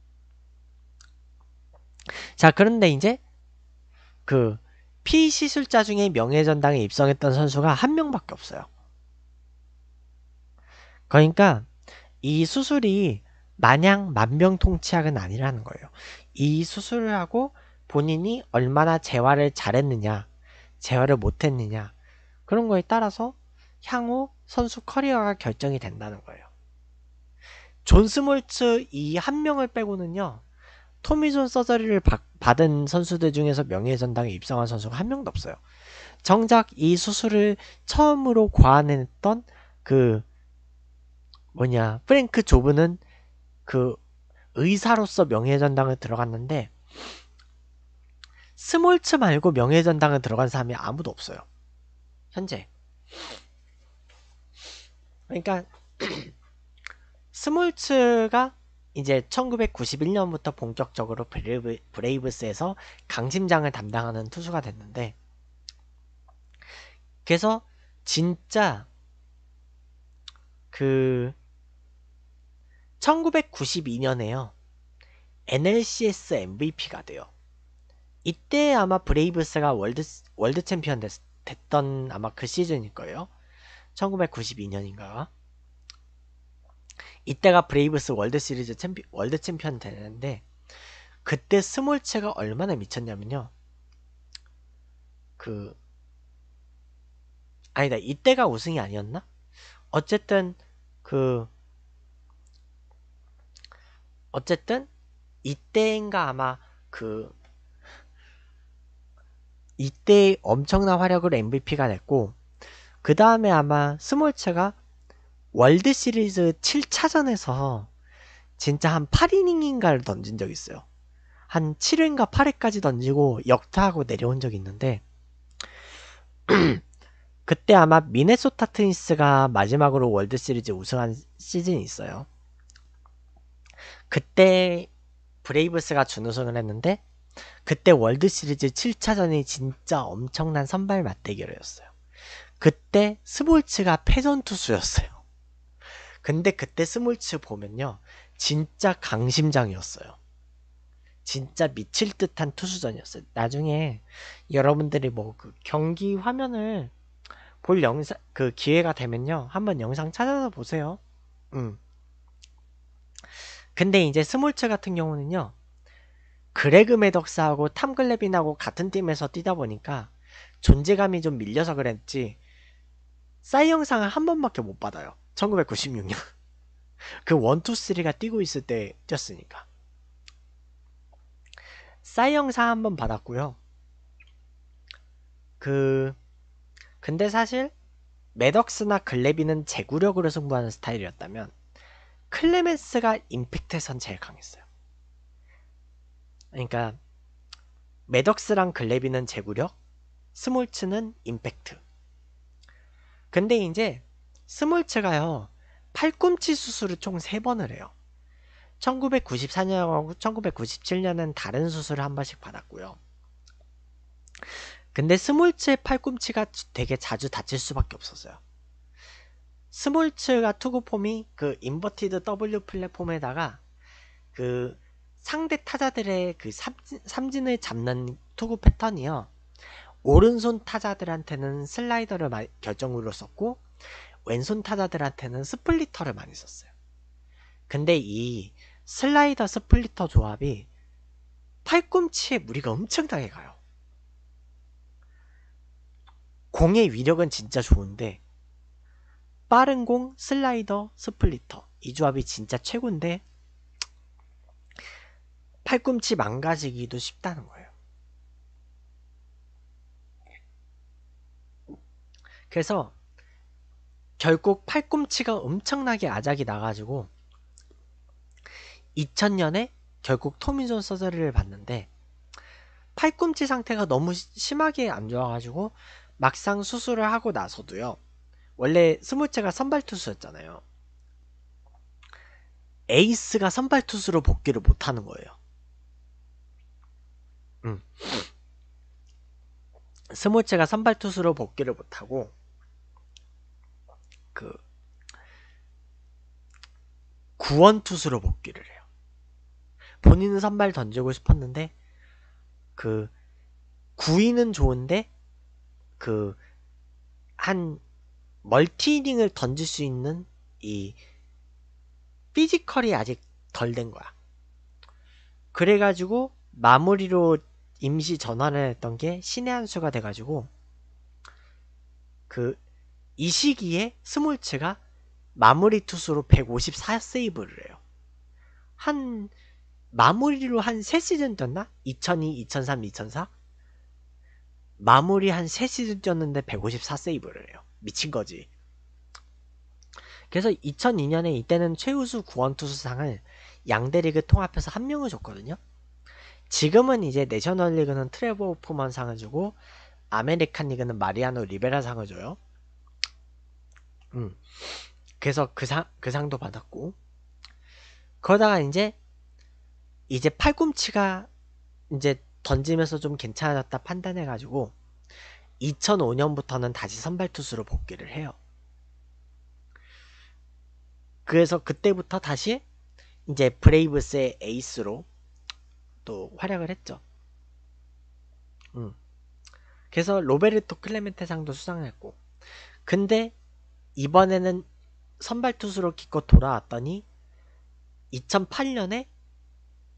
Speaker 1: 자 그런데 이제 그 피시술자 중에 명예전당에 입성했던 선수가 한 명밖에 없어요. 그러니까 이 수술이 마냥 만병통치약은 아니라는 거예요. 이 수술을 하고 본인이 얼마나 재활을 잘했느냐, 재활을 못했느냐 그런 거에 따라서 향후 선수 커리어가 결정이 된다는 거예요. 존 스몰츠 이 한 명을 빼고는요. 토미존 서저리를 받은 선수들 중에서 명예전당에 입성한 선수가 한 명도 없어요. 정작 이 수술을 처음으로 과안했던 그 뭐냐 프랭크 조브는 그 의사로서 명예전당을 들어갔는데 스몰츠 말고 명예전당을 들어간 사람이 아무도 없어요. 현재. 그러니까 스몰츠가 이제 1991년부터 본격적으로 브레이브, 브레이브스에서 강심장을 담당하는 투수가 됐는데 그래서 진짜 그 1992년에요. NLCS MVP가 돼요. 이때 아마 브레이브스가 월드 월드 챔피언 됐, 던 아마 그 시즌일 거예요. 1992년인가? 이때가 브레이브스 월드 시리즈 챔피, 월드 챔피언 되는데 그때 스몰체가 얼마나 미쳤냐면요. 그 아니다 이때가 우승이 아니었나? 어쨌든 그 어쨌든 이때인가 아마 그 이때 엄청난 화력을 MVP가 냈고 그 다음에 아마 스몰체가 월드 시리즈 7차전에서 진짜 한 8이닝인가를 던진 적이 있어요. 한 7회인가 8회까지 던지고 역타하고 내려온 적이 있는데 그때 아마 미네소타 트윈스가 마지막으로 월드 시리즈 우승한 시즌이 있어요. 그때 브레이브스가 준우승을 했는데 그때 월드 시리즈 7차전이 진짜 엄청난 선발 맞대결이었어요. 그때 스몰츠가 패전 투수였어요. 근데 그때 스몰츠 보면요. 진짜 강심장이었어요. 진짜 미칠 듯한 투수전이었어요. 나중에 여러분들이 뭐 그 경기 화면을 볼 영상 그 기회가 되면요. 한번 영상 찾아서 보세요. 음. 근데 이제 스몰츠 같은 경우는요. 그레그 메덕스하고 탐글레빈하고 같은 팀에서 뛰다 보니까 존재감이 좀 밀려서 그랬지 사이영상을 한 번밖에 못 받아요. 1996년 그 원투쓰리가 뛰고 있을 때 뛰었으니까 사이영상 한 번 받았고요. 그 근데 사실 메덕스나 글레비는 제구력으로 승부하는 스타일이었다면 클레멘스가 임팩트에선 제일 강했어요. 그러니까 메덕스랑 글래비는 제구력, 스몰츠는 임팩트. 근데 이제 스몰츠가요. 팔꿈치 수술을 총 3번을 해요. 1994년하고 1997년은 다른 수술을 한 번씩 받았고요. 근데 스몰츠의 팔꿈치가 되게 자주 다칠 수밖에 없었어요. 스몰츠가 투구폼이 그 인버티드 W 플랫폼에다가 그 상대 타자들의 그 삼진, 삼진을 잡는 투구 패턴이요. 오른손 타자들한테는 슬라이더를 마, 결정으로 썼고 왼손 타자들한테는 스플리터를 많이 썼어요. 근데 이 슬라이더 스플리터 조합이 팔꿈치에 무리가 엄청나게 가요. 공의 위력은 진짜 좋은데 빠른 공, 슬라이더, 스플리터 이 조합이 진짜 최고인데 팔꿈치 망가지기도 쉽다는 거예요. 그래서 결국 팔꿈치가 엄청나게 아작이 나가지고 2000년에 결국 토미존 서저리를 받는데 팔꿈치 상태가 너무 심하게 안 좋아가지고 막상 수술을 하고 나서도요 원래 스물체가 선발 투수였잖아요. 에이스가 선발 투수로 복귀를 못 하는 거예요. 음. 스물체가 선발 투수로 복귀를 못 하고 그 구원 투수로 복귀를 해요. 본인은 선발 던지고 싶었는데 그 구위는 좋은데 그한 멀티닝을 던질 수 있는 이 피지컬이 아직 덜 된 거야. 그래가지고 마무리로 임시 전환을 했던 게 신의 한 수가 돼가지고 그 이 시기에 스몰츠가 마무리 투수로 154세이브를 해요. 한 마무리로 한 3시즌 뛰었나? 2002, 2003, 2004? 마무리 한 3시즌 뛰었는데 154세이브를 해요. 미친 거지. 그래서 2002년에 이때는 최우수 구원투수상을 양대리그 통합해서 한 명을 줬거든요. 지금은 이제 내셔널리그는 트레버 포먼 상을 주고 아메리칸 리그는 마리아노 리베라 상을 줘요. 음. 그래서 그 상, 그 상도 받았고. 그러다가 이제, 이제 팔꿈치가 이제 던지면서 좀 괜찮아졌다 판단해가지고, 2005년부터는 다시 선발 투수로 복귀를 해요. 그래서 그때부터 다시 이제 브레이브스의 에이스로 또 활약을 했죠. 음. 그래서 로베르토 클레멘테 상도 수상했고. 근데 이번에는 선발 투수로 기껏 돌아왔더니 2008년에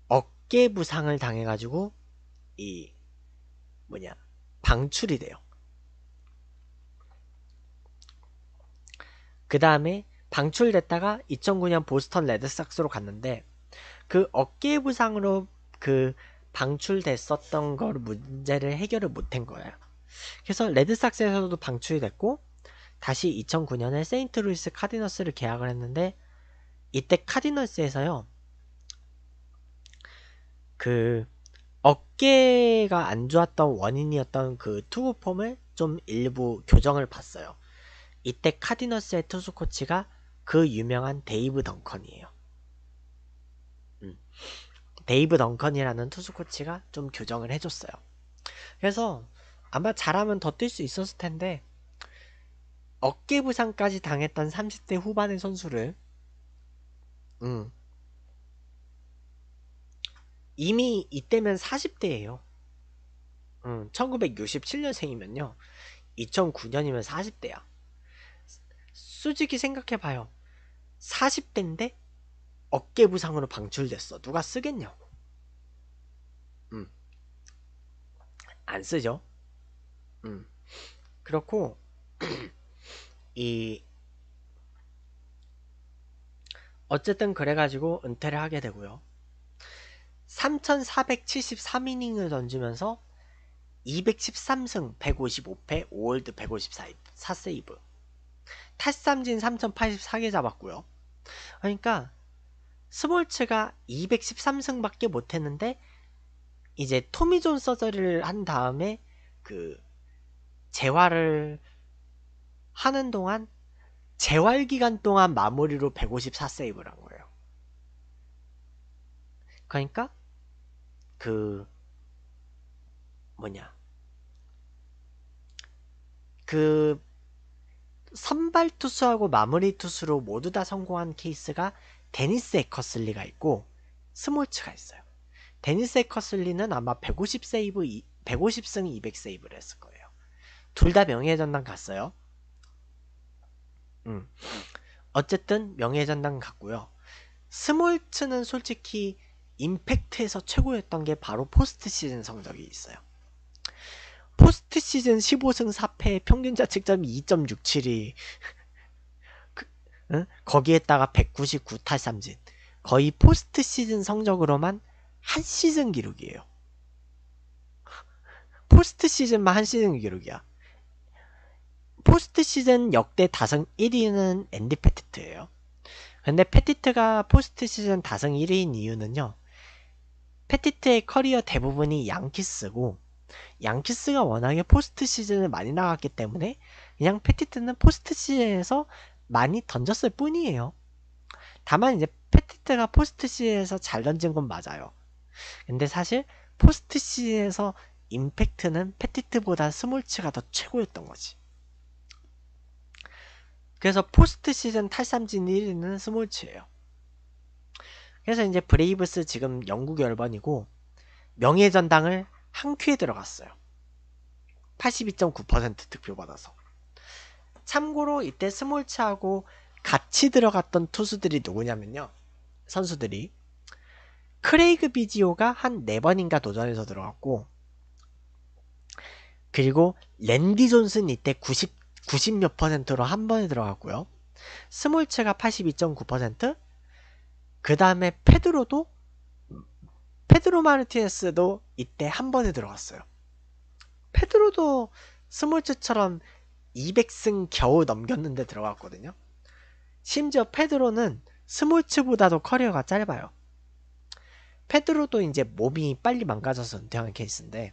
Speaker 1: 어깨 부상을 당해가지고 이 뭐냐 방출이 돼요. 그 다음에 방출됐다가 2009년 보스턴 레드삭스로 갔는데 그 어깨 부상으로 그 방출됐었던 걸 문제를 해결을 못 한 거예요. 그래서 레드삭스에서도 방출이 됐고 다시 2009년에 세인트루이스 카디너스를 계약을 했는데 이때 카디너스에서요 그 어깨가 안 좋았던 원인이었던 그 투구폼을 좀 일부 교정을 봤어요. 이때 카디너스의 투수 코치가 그 유명한 데이브 덩컨이에요. 음. 데이브 덩컨이라는 투수 코치가 좀 교정을 해줬어요. 그래서 아마 잘하면 더 뛸 수 있었을 텐데 어깨 부상까지 당했던 30대 후반의 선수를 음. 이미 이때면 40대예요. 음, 1967년생이면요. 2009년이면 40대야. 솔직히 생각해봐요. 40대인데 어깨 부상으로 방출됐어. 누가 쓰겠냐고. 음. 안 쓰죠. 음. 그렇고 이 어쨌든 그래가지고 은퇴를 하게 되고요. 3,473이닝을 던지면서 213승 155패 5월드 154세이브 탈삼진 3084개 잡았고요. 그러니까 스몰츠가 213승밖에 못했는데 이제 토미존 서저리를 한 다음에 그 재활을 하는 동안 재활 기간 동안 마무리로 154 세이브를 한 거예요. 그러니까 그 뭐냐 그 선발 투수하고 마무리 투수로 모두 다 성공한 케이스가 데니스 에커슬리가 있고 스몰츠가 있어요. 데니스 에커슬리는 아마 150 세이브 150승 200 세이브를 했을 거예요. 둘 다 명예전당 갔어요. 음. 어쨌든 명예전당 갔고요. 스몰츠는 솔직히 임팩트에서 최고였던 게 바로 포스트 시즌 성적이 있어요. 포스트 시즌 15승 4패 평균 자책점이 2.67이 그, 응? 거기에다가 199 탈삼진 거의 포스트 시즌 성적으로만 한 시즌 기록이에요. 포스트 시즌만 한 시즌 기록이야. 포스트 시즌 역대 다승 1위는 앤디 패티트예요. 근데 패티트가 포스트 시즌 다승 1위인 이유는요. 패티트의 커리어 대부분이 양키스고 양키스가 워낙에 포스트 시즌을 많이 나갔기 때문에 그냥 패티트는 포스트 시즌에서 많이 던졌을 뿐이에요. 다만 이제 패티트가 포스트 시즌에서 잘 던진 건 맞아요. 근데 사실 포스트 시즌에서 임팩트는 패티트보다 스몰츠가더 최고였던 거지. 그래서 포스트 시즌 탈삼진 1위는 스몰츠예요 그래서 이제 브레이브스 지금 영국 열번이고 명예전당을 한 큐에 들어갔어요. 82.9% 득표 받아서. 참고로 이때 스몰츠하고 같이 들어갔던 투수들이 누구냐면요. 선수들이 크레이그 비지오가 한 네번인가 도전해서 들어갔고 그리고 랜디 존슨 이때 90, 90 몇 퍼센트로 한 번에 들어갔고요. 스몰츠가 82.9%그 다음에 페드로도 페드로 마르티네스도 이때 한 번에 들어갔어요. 페드로도 스몰츠처럼 200승 겨우 넘겼는데 들어갔거든요. 심지어 페드로는 스몰츠보다도 커리어가 짧아요. 페드로도 이제 몸이 빨리 망가져서 은퇴한 케이스인데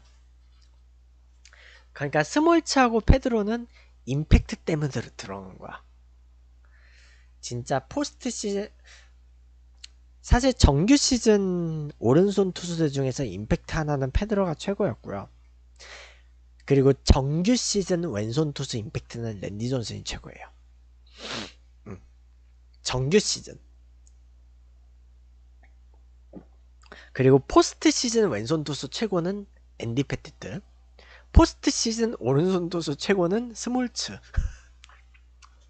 Speaker 1: 그러니까 스몰츠하고 페드로는 임팩트 때문에 들어간 거야. 진짜 포스트 시즌 사실 정규 시즌 오른손 투수들 중에서 임팩트 하나는 페드로가 최고였고요. 그리고 정규 시즌 왼손 투수 임팩트는 랜디 존슨이 최고예요. 음. 정규 시즌. 그리고 포스트 시즌 왼손 투수 최고는 앤디 패티트. 포스트 시즌 오른손 투수 최고는 스몰츠.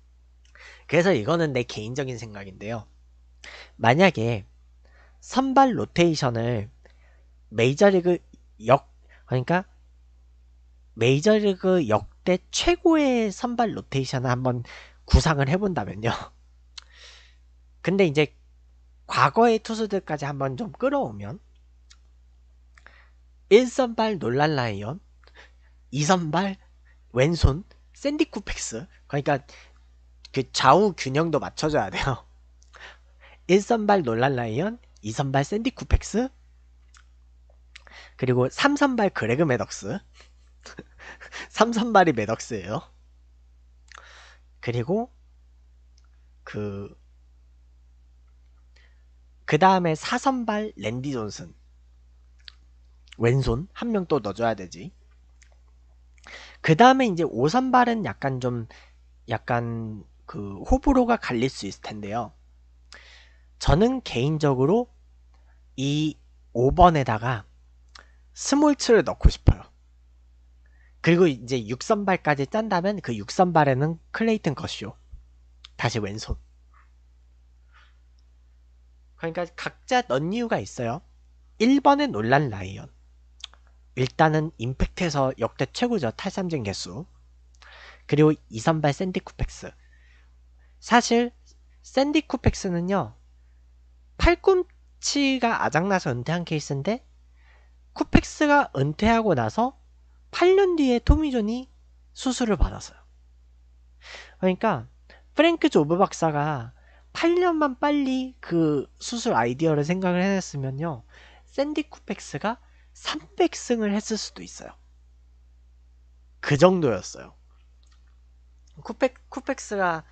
Speaker 1: 그래서 이거는 내 개인적인 생각인데요. 만약에 선발 로테이션을 메이저리그 역 그러니까 메이저리그 역대 최고의 선발 로테이션을 한번 구상을 해본다면요. 근데 이제 과거의 투수들까지 한번 좀 끌어오면 1선발 놀란 라이언 2선발 왼손 샌디 쿠펙스 그러니까 그 좌우 균형도 맞춰줘야 돼요. 1선발 놀란 라이언, 2선발 샌디 쿠펙스, 그리고 3선발 그레그 매덕스 3선발이 매덕스예요. 그리고 그 그다음에 4선발 랜디 존슨 왼손 한 명 또 넣어줘야 되지. 그 다음에 이제 5선발은 약간 좀 약간 그 호불호가 갈릴 수 있을 텐데요. 저는 개인적으로 이 5번에다가 스몰츠를 넣고 싶어요. 그리고 이제 6선발까지 짠다면 그 6선발에는 클레이튼 컷요 다시 왼손. 그러니까 각자 넣 이유가 있어요. 1번에 놀란 라이언. 일단은 임팩트에서 역대 최고죠. 탈삼진 개수. 그리고 2선발 샌디 쿠펙스. 사실 샌디 쿠펙스는요. 팔꿈치가 아작나서 은퇴한 케이스인데 쿠펙스가 은퇴하고 나서 8년 뒤에 토미존이 수술을 받았어요. 그러니까 프랭크 조브 박사가 8년만 빨리 그 수술 아이디어를 생각을 해냈으면요. 샌디 쿠펙스가 300승을 했을 수도 있어요. 그 정도였어요. 쿠펙, 쿠펙스가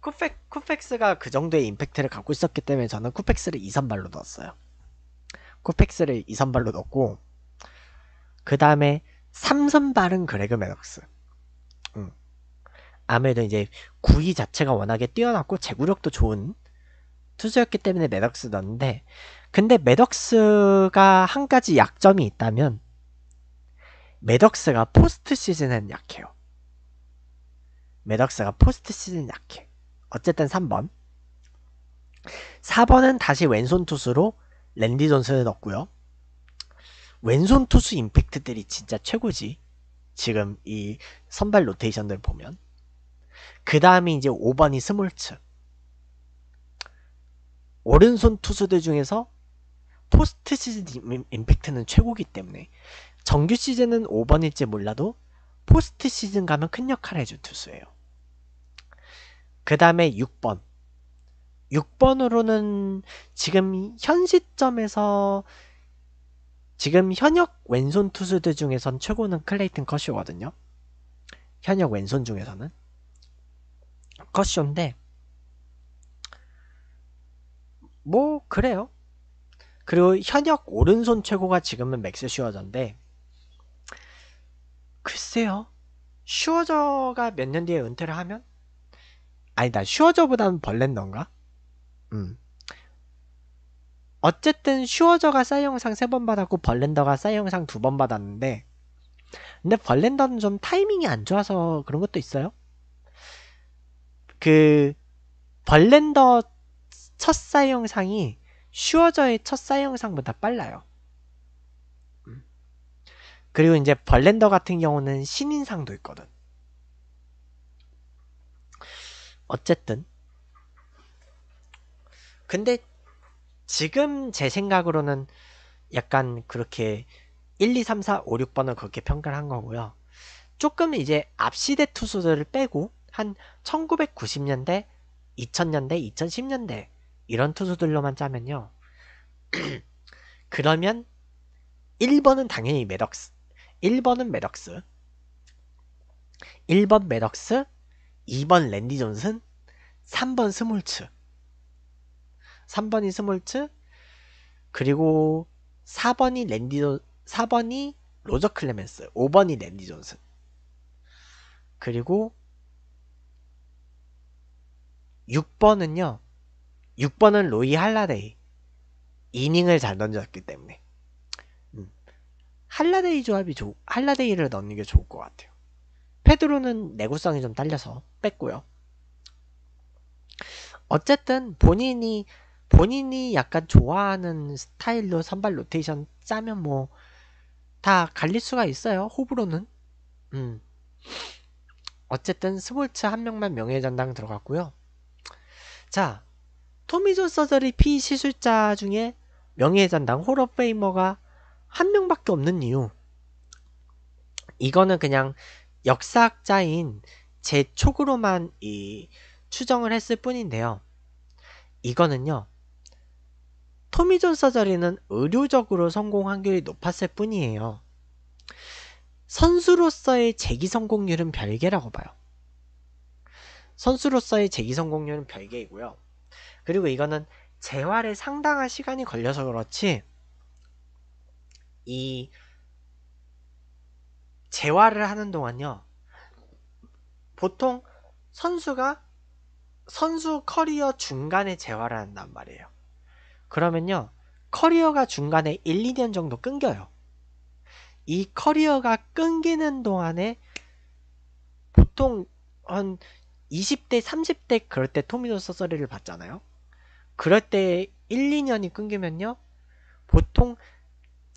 Speaker 1: 쿠펙, 쿠펙스가 그 정도의 임팩트를 갖고 있었기 때문에 저는 쿠펙스를 2, 선발로 넣었어요. 쿠펙스를 2, 선발로 넣고 그 다음에 3선발은 그레그 메덕스 음. 아무래도 이제 구위 자체가 워낙에 뛰어났고 제구력도 좋은 투수였기 때문에 메덕스 넣었는데 근데 메덕스가 한 가지 약점이 있다면 메덕스가 포스트 시즌엔 약해요. 메덕스가 포스트 시즌 약해. 어쨌든 3번. 4번은 다시 왼손 투수로 랜디 존슨을 넣었고요. 왼손 투수 임팩트들이 진짜 최고지. 지금 이 선발 로테이션들 보면. 그다음이 이제 5번이 스몰츠. 오른손 투수들 중에서 포스트 시즌 임팩트는 최고기 때문에 정규 시즌은 5번일지 몰라도 포스트 시즌 가면 큰 역할을 해준 투수예요. 그 다음에 6번. 6번으로는 지금 현 시점에서 지금 현역 왼손 투수들 중에선 최고는 클레이튼 커쇼거든요. 현역 왼손 중에서는 커쇼인데 뭐 그래요. 그리고 현역 오른손 최고가 지금은 맥스 슈어저인데 글쎄요. 슈어저가 몇 년 뒤에 은퇴를 하면 아니다 슈어저보다는 벌렌던가 음 어쨌든 슈어저가 사이 영상 3번 받았고 벌렌더가 사이 영상 2번 받았는데 근데 벌렌더는 좀 타이밍이 안 좋아서 그런 것도 있어요 그 벌렌더 첫 사이 영상이 슈어저의 첫 사이 영상보다 빨라요 음. 그리고 이제 벌렌더 같은 경우는 신인상도 있거든 어쨌든 근데 지금 제 생각으로는 약간 그렇게 1, 2, 3, 4, 5, 6번을 그렇게 평가를 한 거고요. 조금 이제 앞시대 투수들을 빼고 한 1990년대, 2000년대, 2010년대 이런 투수들로만 짜면요. 그러면 1번은 당연히 매덕스. 1번은 매덕스. 1번 매덕스, 2번 랜디 존슨, 3번 스몰츠. 3번이 스몰츠, 그리고 4번이 랜디 4번이 로저 클레멘스, 5번이 랜디 존슨. 그리고 6번은요. 6번은 로이 할라데이. 이닝을 잘 던졌기 때문에. 음. 할라데이 조합이 좋, 할라데이를 넣는 게 좋을 것 같아요. 페드로는 내구성이 좀 딸려서 뺐고요. 어쨌든 본인이 본인이 약간 좋아하는 스타일로 선발 로테이션 짜면 뭐 다 갈릴 수가 있어요. 호불호는. 음. 어쨌든 스몰츠 한 명만 명예 전당 들어갔고요. 자, 토미존 서저리 피 시술자 중에 명예 전당 호러 페이머가 한 명밖에 없는 이유. 이거는 그냥 역사학자인 제 촉으로만 이 추정을 했을 뿐인데요. 이거는요. 토미존 서저리는 의료적으로 성공 확률이 높았을 뿐이에요. 선수로서의 재기 성공률은 별개라고 봐요. 선수로서의 재기 성공률은 별개이고요. 그리고 이거는 재활에 상당한 시간이 걸려서 그렇지 이 재활을 하는 동안요. 보통 선수가 선수 커리어 중간에 재활을 한단 말이에요. 그러면요. 커리어가 중간에 1, 2년 정도 끊겨요. 이 커리어가 끊기는 동안에 보통 한 20대, 30대 그럴 때 토미도 서서리를 봤잖아요 그럴 때 1, 2년이 끊기면요. 보통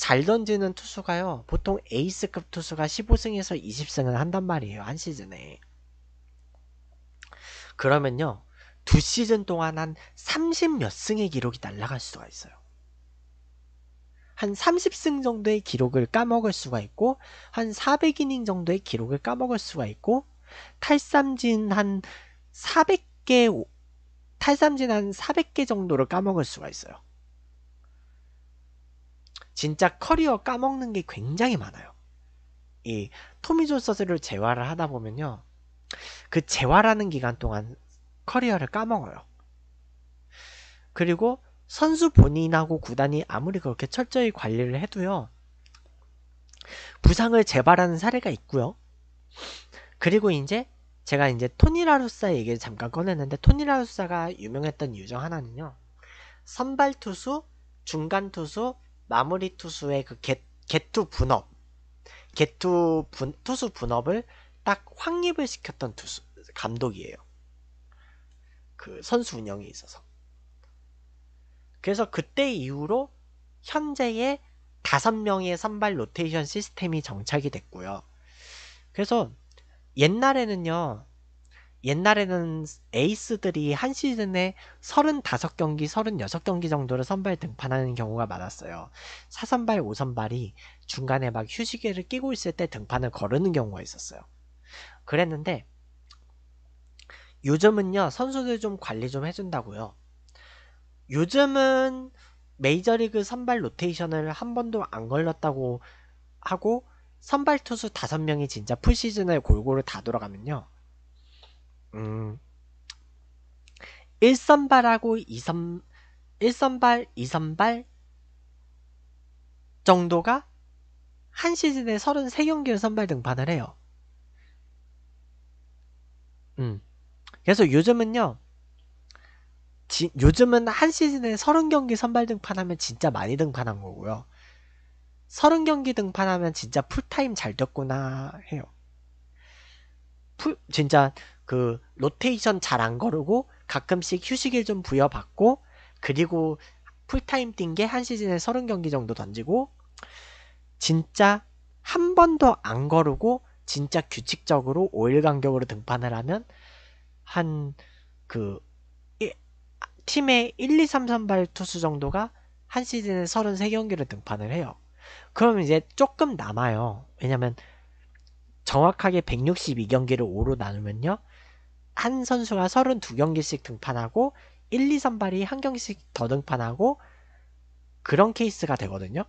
Speaker 1: 잘 던지는 투수가요. 보통 에이스급 투수가 15승에서 20승을 한단 말이에요. 한 시즌에. 그러면요. 두 시즌 동안 한 30몇 승의 기록이 날라갈 수가 있어요. 한 30승 정도의 기록을 까먹을 수가 있고 한 400이닝 정도의 기록을 까먹을 수가 있고 탈삼진 한 400개 탈삼진 한 400개 정도를 까먹을 수가 있어요. 진짜 커리어 까먹는 게 굉장히 많아요. 이 토미 조서스를 재활을 하다 보면요. 그 재활하는 기간 동안 커리어를 까먹어요. 그리고 선수 본인하고 구단이 아무리 그렇게 철저히 관리를 해도요. 부상을 재발하는 사례가 있고요. 그리고 이제 제가 이제 토니라루사 얘기를 잠깐 꺼냈는데 토니라루사가 유명했던 이유 중 하나는요. 선발 투수, 중간 투수, 마무리 투수의 그 개, 개투 분업, 개투 분, 투수 분업을 딱 확립을 시켰던 투수, 감독이에요. 그 선수 운영에 있어서. 그래서 그때 이후로 현재의 다섯 명의 선발 로테이션 시스템이 정착이 됐고요. 그래서 옛날에는요, 옛날에는 에이스들이 한 시즌에 35경기, 36경기 정도를 선발 등판하는 경우가 많았어요. 4선발, 5선발이 중간에 막 휴식기를 끼고 있을 때 등판을 거르는 경우가 있었어요. 그랬는데 요즘은요, 선수들 좀 관리 좀 해준다고요. 요즘은 메이저리그 선발 로테이션을 한 번도 안 걸렸다고 하고 선발 투수 5명이 진짜 풀시즌에 골고루 다 돌아가면요. 음, 1선발하고 2선 1선발, 2선발 정도가 한 시즌에 33경기를 선발 등판을 해요. 음. 그래서 요즘은요. 지, 요즘은 한 시즌에 30경기 선발 등판하면 진짜 많이 등판한 거고요. 30경기 등판하면 진짜 풀타임 잘 됐구나 해요. 풀 진짜 그 로테이션 잘 안 거르고 가끔씩 휴식을 좀 부여받고 그리고 풀타임 뛴 게 한 시즌에 30경기 정도 던지고 진짜 한 번도 안 거르고 진짜 규칙적으로 5일 간격으로 등판을 하면한 그 팀의 1, 2, 3 선발 투수 정도가 한 시즌에 33경기를 등판을 해요. 그럼 이제 조금 남아요. 왜냐면 정확하게 162경기를 5로 나누면요. 한 선수가 32경기씩 등판하고 1, 2선발이 한 경기씩 더 등판하고 그런 케이스가 되거든요.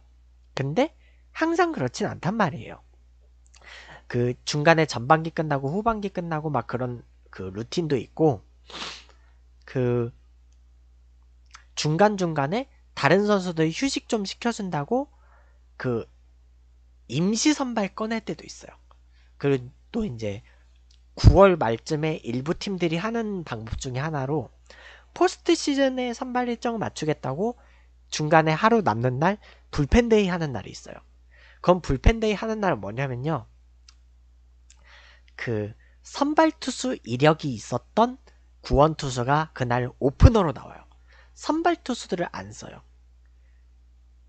Speaker 1: 근데 항상 그렇진 않단 말이에요. 그 중간에 전반기 끝나고 후반기 끝나고 막 그런 그 루틴도 있고 그 중간중간에 다른 선수들 휴식 좀 시켜준다고 그 임시 선발 꺼낼 때도 있어요. 그리고 또 이제 9월 말쯤에 일부 팀들이 하는 방법 중에 하나로 포스트 시즌에 선발 일정을 맞추겠다고 중간에 하루 남는 날 불펜데이 하는 날이 있어요. 그건 불펜데이 하는 날은 뭐냐면요. 그 선발 투수 이력이 있었던 구원 투수가 그날 오프너로 나와요. 선발 투수들을 안 써요.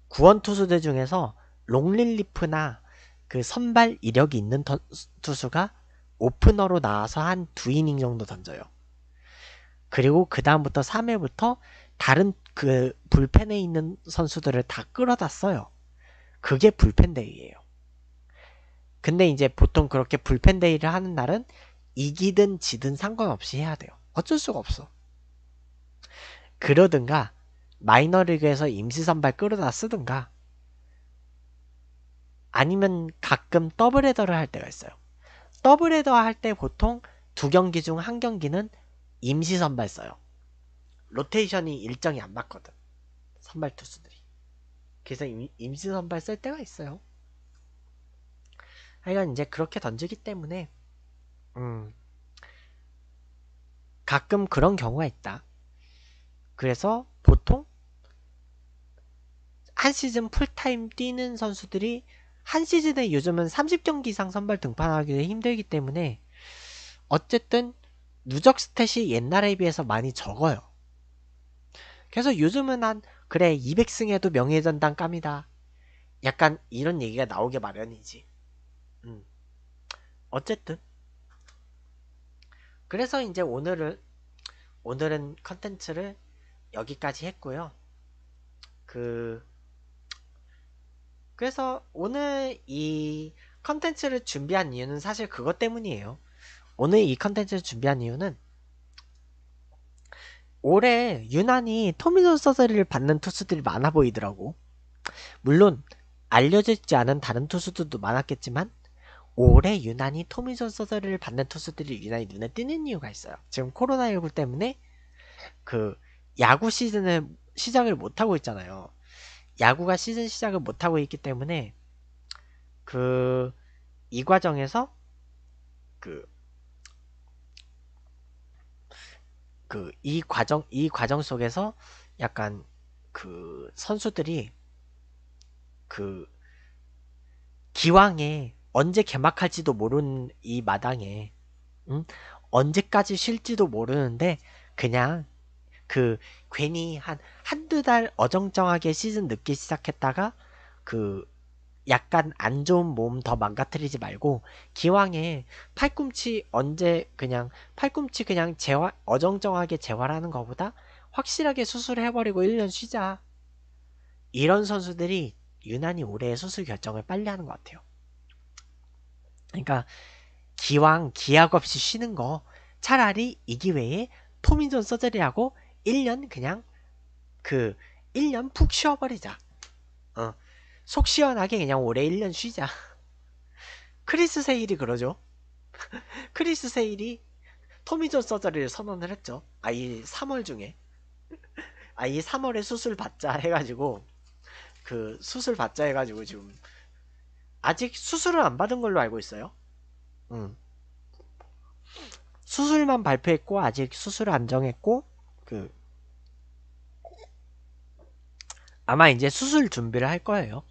Speaker 1: 구원 투수들 중에서 롱릴리프나 그 선발 이력이 있는 투수가 오프너로 나와서 한 두 이닝 정도 던져요. 그리고 그 다음부터 3회부터 다른 그 불펜에 있는 선수들을 다 끌어다 써요. 그게 불펜데이예요. 근데 이제 보통 그렇게 불펜데이를 하는 날은 이기든 지든 상관없이 해야 돼요. 어쩔 수가 없어. 그러든가 마이너리그에서 임시선발 끌어다 쓰든가 아니면 가끔 더블헤더를 할 때가 있어요. 더블헤더 할 때 보통 두 경기 중 한 경기는 임시 선발 써요. 로테이션이 일정이 안 맞거든. 선발 투수들이. 그래서 임시 선발 쓸 때가 있어요. 하여간 이제 그렇게 던지기 때문에 음 가끔 그런 경우가 있다. 그래서 보통 한 시즌 풀타임 뛰는 선수들이 한 시즌에 요즘은 30경기 이상 선발 등판하기 힘들기 때문에 어쨌든 누적 스탯이 옛날에 비해서 많이 적어요. 그래서 요즘은 한 그래 200승에도 명예전당 깝니다. 약간 이런 얘기가 나오게 마련이지. 음. 어쨌든 그래서 이제 오늘은 오늘은 컨텐츠를 여기까지 했고요. 그 그래서 오늘 이 컨텐츠를 준비한 이유는 사실 그것 때문이에요. 오늘 이 컨텐츠를 준비한 이유는 올해 유난히 토미존 서서리를 받는 투수들이 많아 보이더라고. 물론 알려지지 않은 다른 투수들도 많았겠지만 올해 유난히 토미존 서서리를 받는 투수들이 유난히 눈에 띄는 이유가 있어요. 지금 코로나19 때문에 그 야구 시즌을 시작을 못하고 있잖아요. 야구가 시즌 시작을 못하고 있기 때문에 그 이 과정에서 그그이 과정 이 과정 속에서 약간 그 선수들이 그 기왕에 언제 개막할지도 모르는 이 마당에 음? 언제까지 쉴지도 모르는데 그냥 그 괜히 한 한두 달 어정쩡하게 시즌 늦게 시작했다가 그 약간 안 좋은 몸 더 망가뜨리지 말고 기왕에 팔꿈치 언제 그냥 팔꿈치 그냥 재활 어정쩡하게 재활하는 것보다 확실하게 수술해버리고 1년 쉬자. 이런 선수들이 유난히 올해 의 수술 결정을 빨리 하는 것 같아요. 그러니까 기왕 기약 없이 쉬는 거 차라리 이 기회에 토미존 서저리하고 1년 그냥 그 1년 푹 쉬어버리자. 어, 속 시원하게 그냥 올해 1년 쉬자. 크리스 세일이 그러죠. 크리스 세일이 토미존 서저리를 선언을 했죠. 아이 3월 중에. 아이 3월에 수술 받자 해가지고 그 수술 받자 해가지고 지금 아직 수술을 안 받은 걸로 알고 있어요. 음. 수술만 발표했고 아직 수술 안 정했고 그 아마 이제 수술 준비를 할 거예요.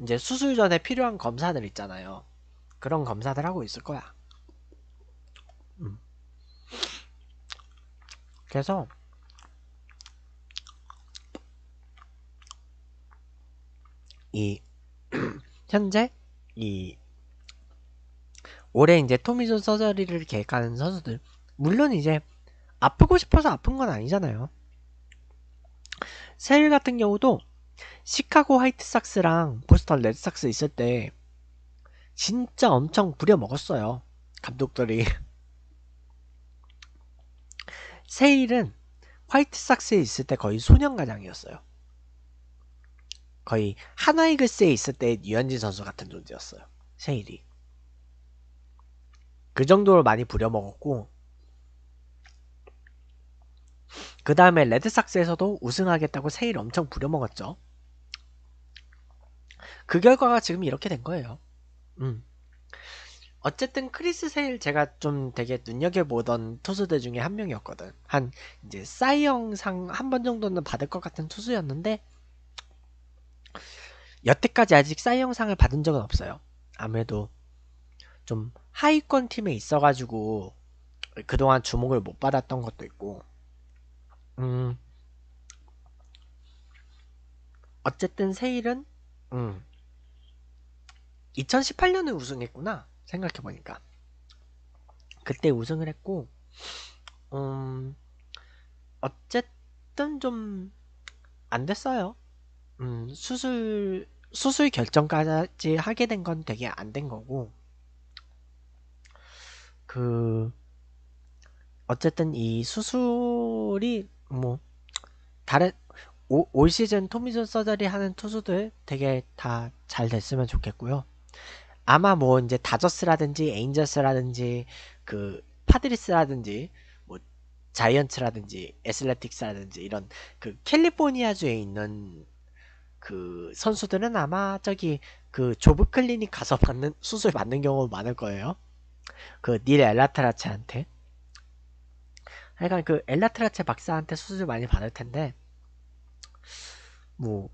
Speaker 1: 이제 수술 전에 필요한 검사들 있잖아요. 그런 검사들 하고 있을 거야. 음. 그래서 이 현재 이 올해 이제 토미존 서저리를 계획하는 선수들 물론 이제 아프고 싶어서 아픈 건 아니잖아요. 세일 같은 경우도 시카고 화이트삭스랑 보스턴 레드삭스 있을 때 진짜 엄청 부려먹었어요. 감독들이. 세일은 화이트삭스에 있을 때 거의 소년가장이었어요. 거의 하나이글스에 있을 때 유현진 선수 같은 존재였어요. 세일이. 그 정도로 많이 부려먹었고 그 다음에 레드삭스에서도 우승하겠다고 세일 엄청 부려먹었죠. 그 결과가 지금 이렇게 된 거예요. 음. 어쨌든 크리스 세일 제가 좀 되게 눈여겨보던 투수들 중에 한 명이었거든. 한 이제 사이영상 한 번 정도는 받을 것 같은 투수였는데 여태까지 아직 사이영상을 받은 적은 없어요. 아무래도 좀 하위권 팀에 있어가지고 그동안 주목을 못 받았던 것도 있고 음, 어쨌든 세일은 음, 2018년에 우승했구나 생각해보니까 그때 우승을 했고 음, 어쨌든 좀 안 됐어요 음, 수술 수술 결정까지 하게 된 건 되게 안 된 거고 그 어쨌든 이 수술이 뭐 다른 오, 올 시즌 토미존 서저리 하는 투수들 되게 다 잘 됐으면 좋겠고요. 아마 뭐 이제 다저스라든지 에인저스라든지 그 파드리스라든지 뭐 자이언츠라든지 에슬레틱스라든지 이런 그 캘리포니아주에 있는 그 선수들은 아마 저기 그 조브 클리닉 가서 받는 수술 받는 경우 많을 거예요. 그닐엘라타라치한테 그러니까 그 엘라트라체 박사한테 수술 많이 받을 텐데 뭐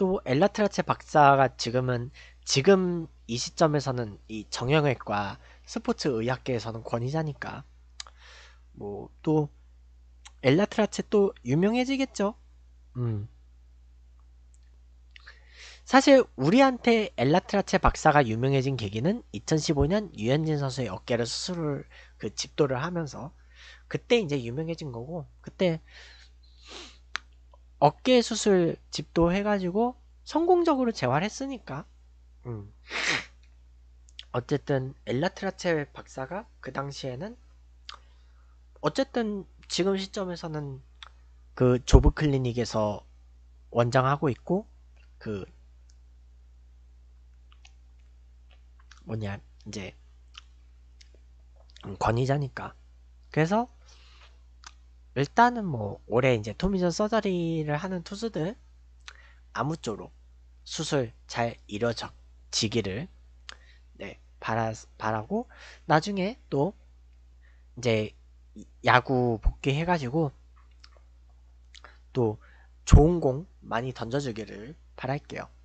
Speaker 1: 또 엘라트라체 박사가 지금은 지금 이 시점에서는 이 정형외과 스포츠 의학계에서는 권위자니까 뭐 또 엘라트라체 또 유명해지겠죠. 음. 사실 우리한테 엘라트라체 박사가 유명해진 계기는 2015년 유현진 선수의 어깨를 수술을 그 집도를 하면서 그때 이제 유명해진 거고 그때 어깨 수술 집도 해가지고 성공적으로 재활했으니까 음. 어쨌든 엘라트라체 박사가 그 당시에는 어쨌든 지금 시점에서는 그 조브 클리닉에서 원장하고 있고 그 뭐냐 이제 권위자니까 그래서 일단은 뭐 올해 이제 토미전 서저리를 하는 투수들 아무쪼록 수술 잘 이뤄지기를 네, 바라, 바라고 나중에 또 이제 야구 복귀해가지고 또 좋은 공 많이 던져주기를 바랄게요.